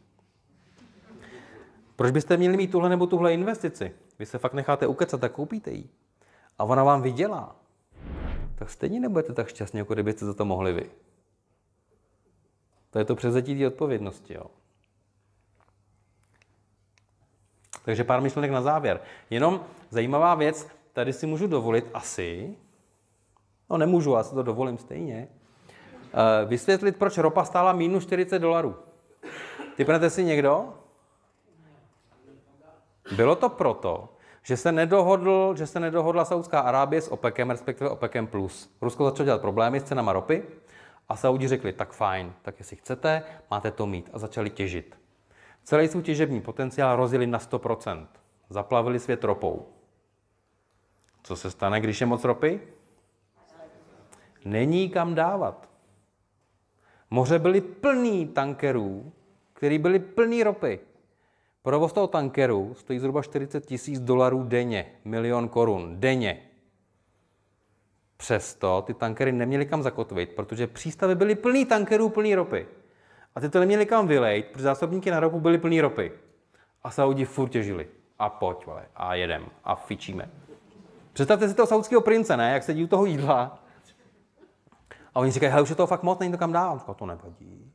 proč byste měli mít tuhle nebo tuhle investici? Vy se fakt necháte ukecat a koupíte ji. A ona vám vydělá. Tak stejně nebudete tak šťastní, jako kdybyste za to mohli vy. To je to přezetí té odpovědnosti. Jo. Takže pár myšlenek na závěr. Jenom zajímavá věc, tady si můžu dovolit asi, no nemůžu, asi to dovolím stejně, eh, vysvětlit, proč ropa stála minus 40 dolarů. Typnete si někdo? Bylo to proto, že se, nedohodl, že se nedohodla Saudská Arábie s OPECem, respektive OPECem+. Plus. Rusko začalo dělat problémy s cenama ropy a Saudi řekli, tak fajn, tak jestli chcete, máte to mít. A začali těžit. Celý svůj těžební potenciál rozjeli na 100%. Zaplavili svět ropou. Co se stane, když je moc ropy? Není kam dávat. Moře byly plný tankerů, který byly plný ropy. Provoz toho tankeru stojí zhruba 40 tisíc dolarů denně, milion korun denně. Přesto ty tankery neměly kam zakotvit, protože přístavy byly plný tankerů, plný ropy. A ty to neměli kam vylejt, protože zásobníky na ropu byly plný ropy. A Saudi furt těžili. A pojď, vole, a jedem, a fičíme. Představte si toho saudského prince, ne? Jak sedí u toho jídla. A oni říkají, hele, už je toho fakt moc, není to kam dávám, Říkají, to nevadí.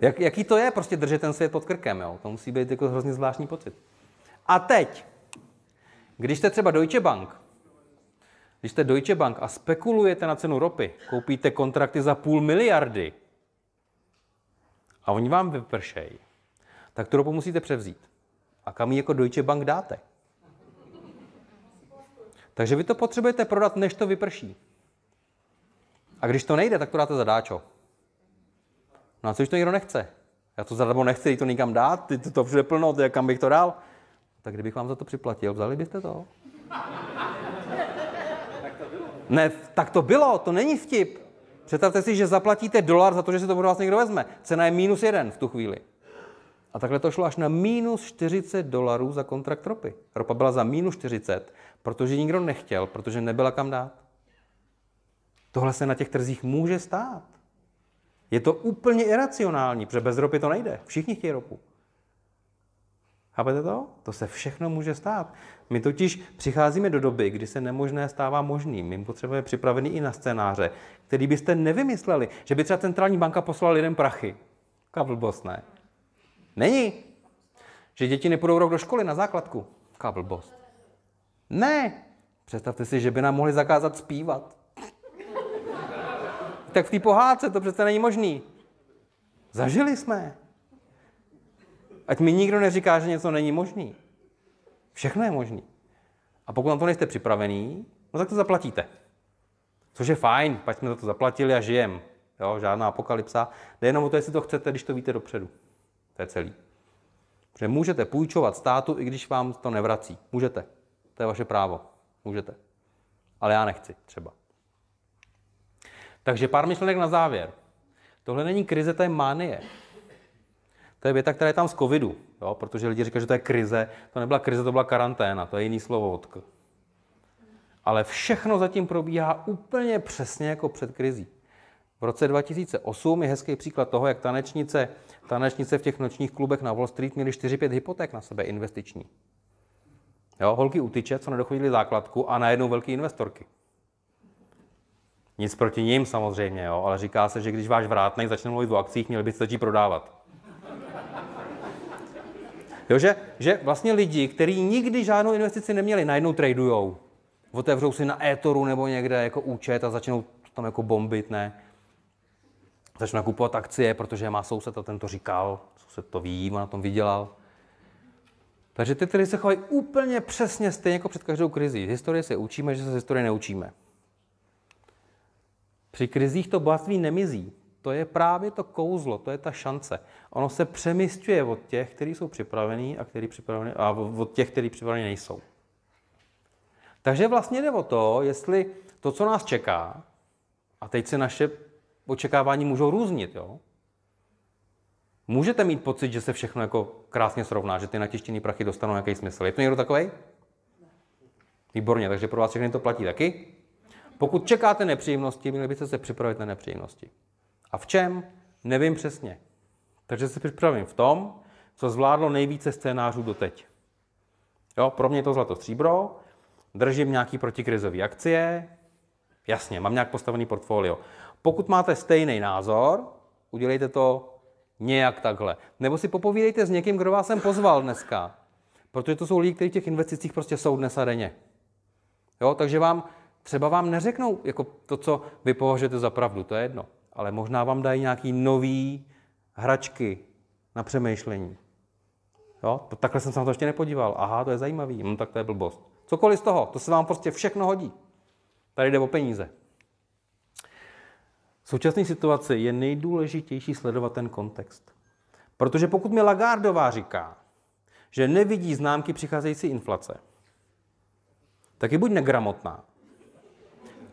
Jak, jaký to je prostě držet ten svět pod krkem, jo? To musí být jako hrozně zvláštní pocit. A teď, když jste třeba Deutsche Bank, když jste Deutsche Bank a spekulujete na cenu ropy, koupíte kontrakty za půl miliardy a oni vám vypršejí, tak tu ropu musíte převzít. A kam ji jako Deutsche Bank dáte? Takže vy to potřebujete prodat, než to vyprší. A když to nejde, tak to dáte zadáčo? No a co, když to někdo nechce? Já to zadarmo nechci, to nikam dát, ty to všude plno, ty, kam bych to dal? Tak kdybych vám za to připlatil, vzali byste to? Ne, tak to bylo, to není vtip. Představte si, že zaplatíte dolar za to, že se to od vás někdo vezme. Cena je minus jeden v tu chvíli. A takhle to šlo až na minus 40 dolarů za kontrakt ropy. Ropa byla za minus 40, protože nikdo nechtěl, protože nebyla kam dát. Tohle se na těch trzích může stát. Je to úplně iracionální, protože bez ropy to nejde. Všichni chtějí ropu. Chápete to? To se všechno může stát. My totiž přicházíme do doby, kdy se nemožné stává možným. My potřebujeme připravený i na scénáře, který byste nevymysleli, že by třeba centrální banka poslala lidem prachy. Taková ne? Není. Že děti nepůjdou rok do školy na základku. Jaká Ne. Představte si, že by nám mohli zakázat zpívat. tak v té pohádce to přece není možný. Zažili jsme. Ať mi nikdo neříká, že něco není možný. Všechno je možný. A pokud na to nejste připravený, no tak to zaplatíte. Což je fajn, pak jsme za to zaplatili a žijem. Jo, žádná apokalypsa. Jde jenom o to, jestli to chcete, když to víte dopředu. To je celý. Protože můžete půjčovat státu, i když vám to nevrací. Můžete. To je vaše právo. Můžete. Ale já nechci třeba. Takže pár myšlenek na závěr. Tohle není krize, to je manie. To je věta, která je tam z covidu, jo? protože lidi říkají, že to je krize. To nebyla krize, to byla karanténa, to je jiný slovo od k. Ale všechno zatím probíhá úplně přesně jako před krizí. V roce 2008 je hezký příklad toho, jak tanečnice, tanečnice v těch nočních klubech na Wall Street měly 4-5 hypoték na sebe investiční. Jo, holky utyče, co nedochodili základku a najednou velký investorky. Nic proti ním samozřejmě, jo, ale říká se, že když váš vrátnej začne mluvit o akcích, měl byste začít prodávat. Jo, že, že vlastně lidi, kteří nikdy žádnou investici neměli, najednou tradujou. Otevřou si na Etoru nebo někde jako účet a začnou tam jako bombit, ne? Začnu nakupovat akcie, protože má soused a ten to říkal, soused to ví, má na tom vydělal. Takže ty trhy se chovají úplně přesně stejně jako před každou krizí. Z historie se učíme, že se z historie neučíme. Při krizích to bohatství nemizí. To je právě to kouzlo, to je ta šance. Ono se přemysťuje od těch, kteří jsou připravení a, který připravení, a od těch, kteří připravení nejsou. Takže vlastně jde o to, jestli to, co nás čeká, a teď se naše očekávání můžou různit. Jo? Můžete mít pocit, že se všechno jako krásně srovná, že ty natištěné prachy dostanou nějaký smysl. Je to někdo takový? Výborně, takže pro vás všechny to platí taky. Pokud čekáte nepříjemnosti, měli byste se připravit na nepříjemnosti. A v čem? Nevím přesně. Takže se připravím v tom, co zvládlo nejvíce scénářů doteď. Jo, pro mě je to zlato stříbro, držím nějaký protikrizové akcie, jasně, mám nějak postavený portfolio. Pokud máte stejný názor, udělejte to nějak takhle. Nebo si popovídejte s někým, kdo vás sem pozval dneska. Protože to jsou lidi, kteří v těch investicích prostě jsou dnes a denně. Jo, takže vám třeba vám neřeknou jako to, co vy považujete za pravdu, to je jedno. Ale možná vám dají nějaký nový hračky na přemýšlení. Jo? To, takhle jsem se na to ještě nepodíval. Aha, to je zajímavý. Hm, tak to je blbost. Cokoliv z toho, to se vám prostě všechno hodí. Tady jde o peníze. V současné situaci je nejdůležitější sledovat ten kontext. Protože pokud mi Lagardová říká, že nevidí známky přicházející inflace, tak je buď negramotná,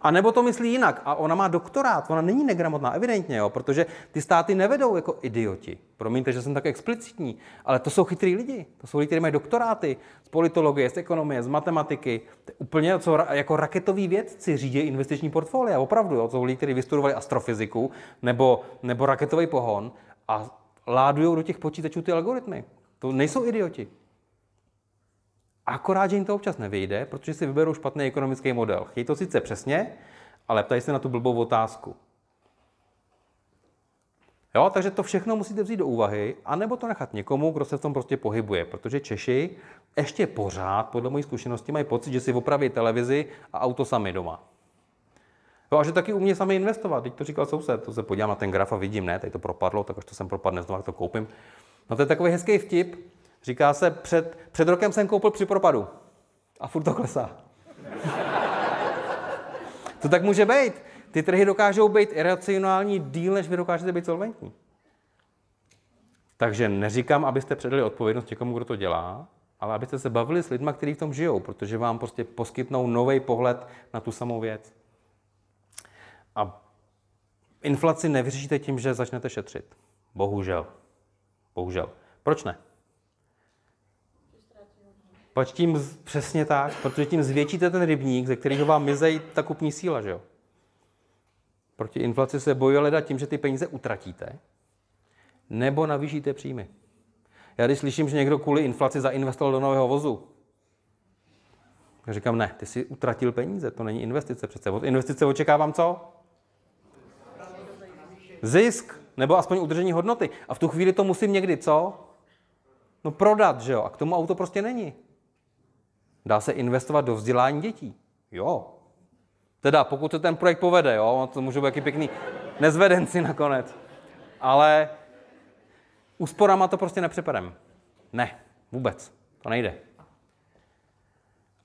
a nebo to myslí jinak. A ona má doktorát, ona není negramotná, evidentně, jo, protože ty státy nevedou jako idioti. Promiňte, že jsem tak explicitní, ale to jsou chytrý lidi. To jsou lidi, kteří mají doktoráty z politologie, z ekonomie, z matematiky. To je úplně co, jako raketoví vědci řídí investiční portfolia, opravdu. Jo. To jsou lidi, kteří vystudovali astrofyziku nebo, nebo raketový pohon a ládují do těch počítačů ty algoritmy. To nejsou idioti. Akorát, že jim to občas nevyjde, protože si vyberou špatný ekonomický model. Chtějí to sice přesně, ale ptají se na tu blbou otázku. Jo, takže to všechno musíte vzít do úvahy, anebo to nechat někomu, kdo se v tom prostě pohybuje, protože Češi ještě pořád, podle mojí zkušenosti, mají pocit, že si opraví televizi a auto sami doma. Jo, a že taky umí sami investovat. Teď to říkal soused, to se podívám na ten graf a vidím, ne, tady to propadlo, tak až to sem propadne znovu, to koupím. No to je takový hezký vtip, Říká se, před, před rokem jsem koupil při propadu. A furt to klesá. to tak může být. Ty trhy dokážou být iracionální díl, než vy dokážete být solventní. Takže neříkám, abyste předali odpovědnost někomu, kdo to dělá, ale abyste se bavili s lidmi, kteří v tom žijou, protože vám prostě poskytnou nový pohled na tu samou věc. A inflaci nevyřešíte tím, že začnete šetřit. Bohužel. Bohužel. Proč ne? Pač tím z, přesně tak, protože tím zvětšíte ten rybník, ze kterého vám mizejí ta kupní síla, že jo? Proti inflaci se bojuje leda tím, že ty peníze utratíte nebo navýšíte příjmy. Já když slyším, že někdo kvůli inflaci zainvestoval do nového vozu, tak říkám, ne, ty si utratil peníze, to není investice přece. Od investice očekávám co? Zisk, nebo aspoň udržení hodnoty. A v tu chvíli to musím někdy co? No prodat, že jo? A k tomu auto prostě není. Dá se investovat do vzdělání dětí. Jo. Teda pokud se ten projekt povede, jo, to může být jaký pěkný nezvedenci nakonec. Ale úsporama to prostě nepřeperem. Ne, vůbec. To nejde.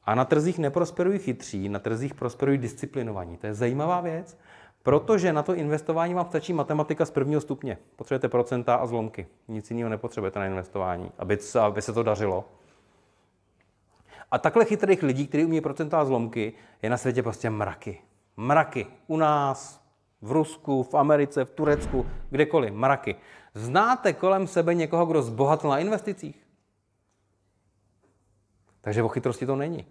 A na trzích neprosperují chytří, na trzích prosperují disciplinovaní. To je zajímavá věc, protože na to investování vám stačí matematika z prvního stupně. Potřebujete procenta a zlomky. Nic jiného nepotřebujete na investování, aby, aby se to dařilo. A takhle chytrých lidí, kteří umí procenta a zlomky, je na světě prostě mraky. Mraky. U nás, v Rusku, v Americe, v Turecku, kdekoliv. Mraky. Znáte kolem sebe někoho, kdo zbohatl na investicích? Takže o chytrosti to není.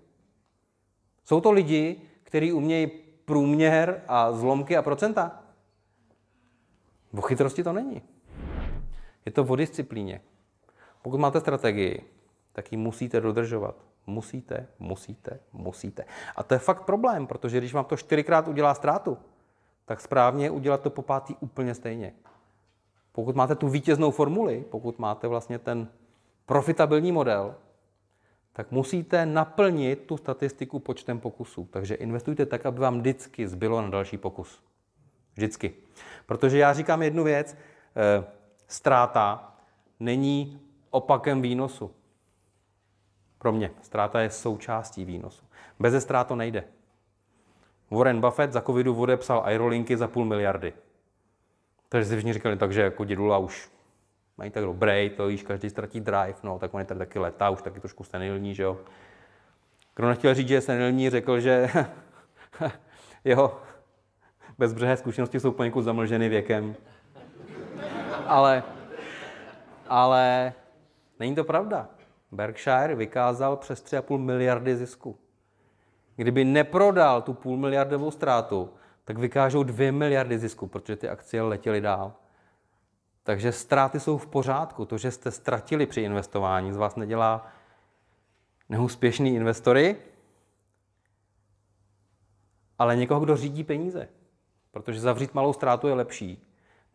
Jsou to lidi, kteří umějí průměr a zlomky a procenta. O chytrosti to není. Je to o disciplíně. Pokud máte strategii, tak ji musíte dodržovat. Musíte, musíte, musíte. A to je fakt problém, protože když vám to čtyřikrát udělá ztrátu, tak správně je udělat to po pátý úplně stejně. Pokud máte tu vítěznou formuli, pokud máte vlastně ten profitabilní model, tak musíte naplnit tu statistiku počtem pokusů. Takže investujte tak, aby vám vždycky zbylo na další pokus. Vždycky. Protože já říkám jednu věc, eh, ztráta není opakem výnosu. Pro mě ztráta je součástí výnosu. Bez ztrát to nejde. Warren Buffett za covidu psal aerolinky za půl miliardy. Takže si všichni říkali, takže jako dědula už mají tak dobré, to víš, každý ztratí drive, no, tak on je tady taky letá, už taky trošku senilní, že jo. Kdo nechtěl říct, že je senilní, řekl, že *laughs* jeho bezbřehé zkušenosti jsou poněkud zamlženy věkem. Ale, ale není to pravda. Berkshire vykázal přes 3,5 miliardy zisku. Kdyby neprodal tu půl miliardovou ztrátu, tak vykážou 2 miliardy zisku, protože ty akcie letěly dál. Takže ztráty jsou v pořádku. To, že jste ztratili při investování, z vás nedělá neúspěšný investory, ale někoho, kdo řídí peníze. Protože zavřít malou ztrátu je lepší,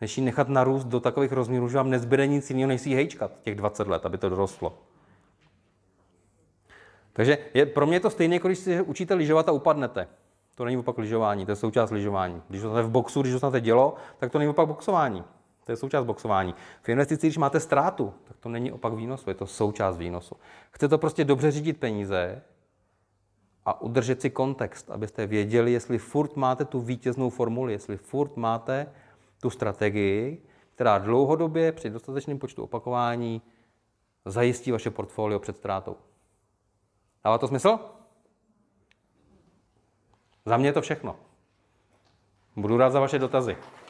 než ji nechat narůst do takových rozměrů, že vám nezbyde nic jiného, než si hejčkat těch 20 let, aby to dorostlo. Takže je, pro mě je to stejné, jako když si učíte lyžovat a upadnete. To není opak lyžování, to je součást lyžování. Když to v boxu, když dostanete dělo, tak to není opak boxování. To je součást boxování. V investici, když máte ztrátu, tak to není opak výnosu, je to součást výnosu. Chce to prostě dobře řídit peníze a udržet si kontext, abyste věděli, jestli furt máte tu vítěznou formuli, jestli furt máte tu strategii, která dlouhodobě při dostatečném počtu opakování zajistí vaše portfolio před ztrátou. Dává to smysl? Za mě je to všechno. Budu rád za vaše dotazy.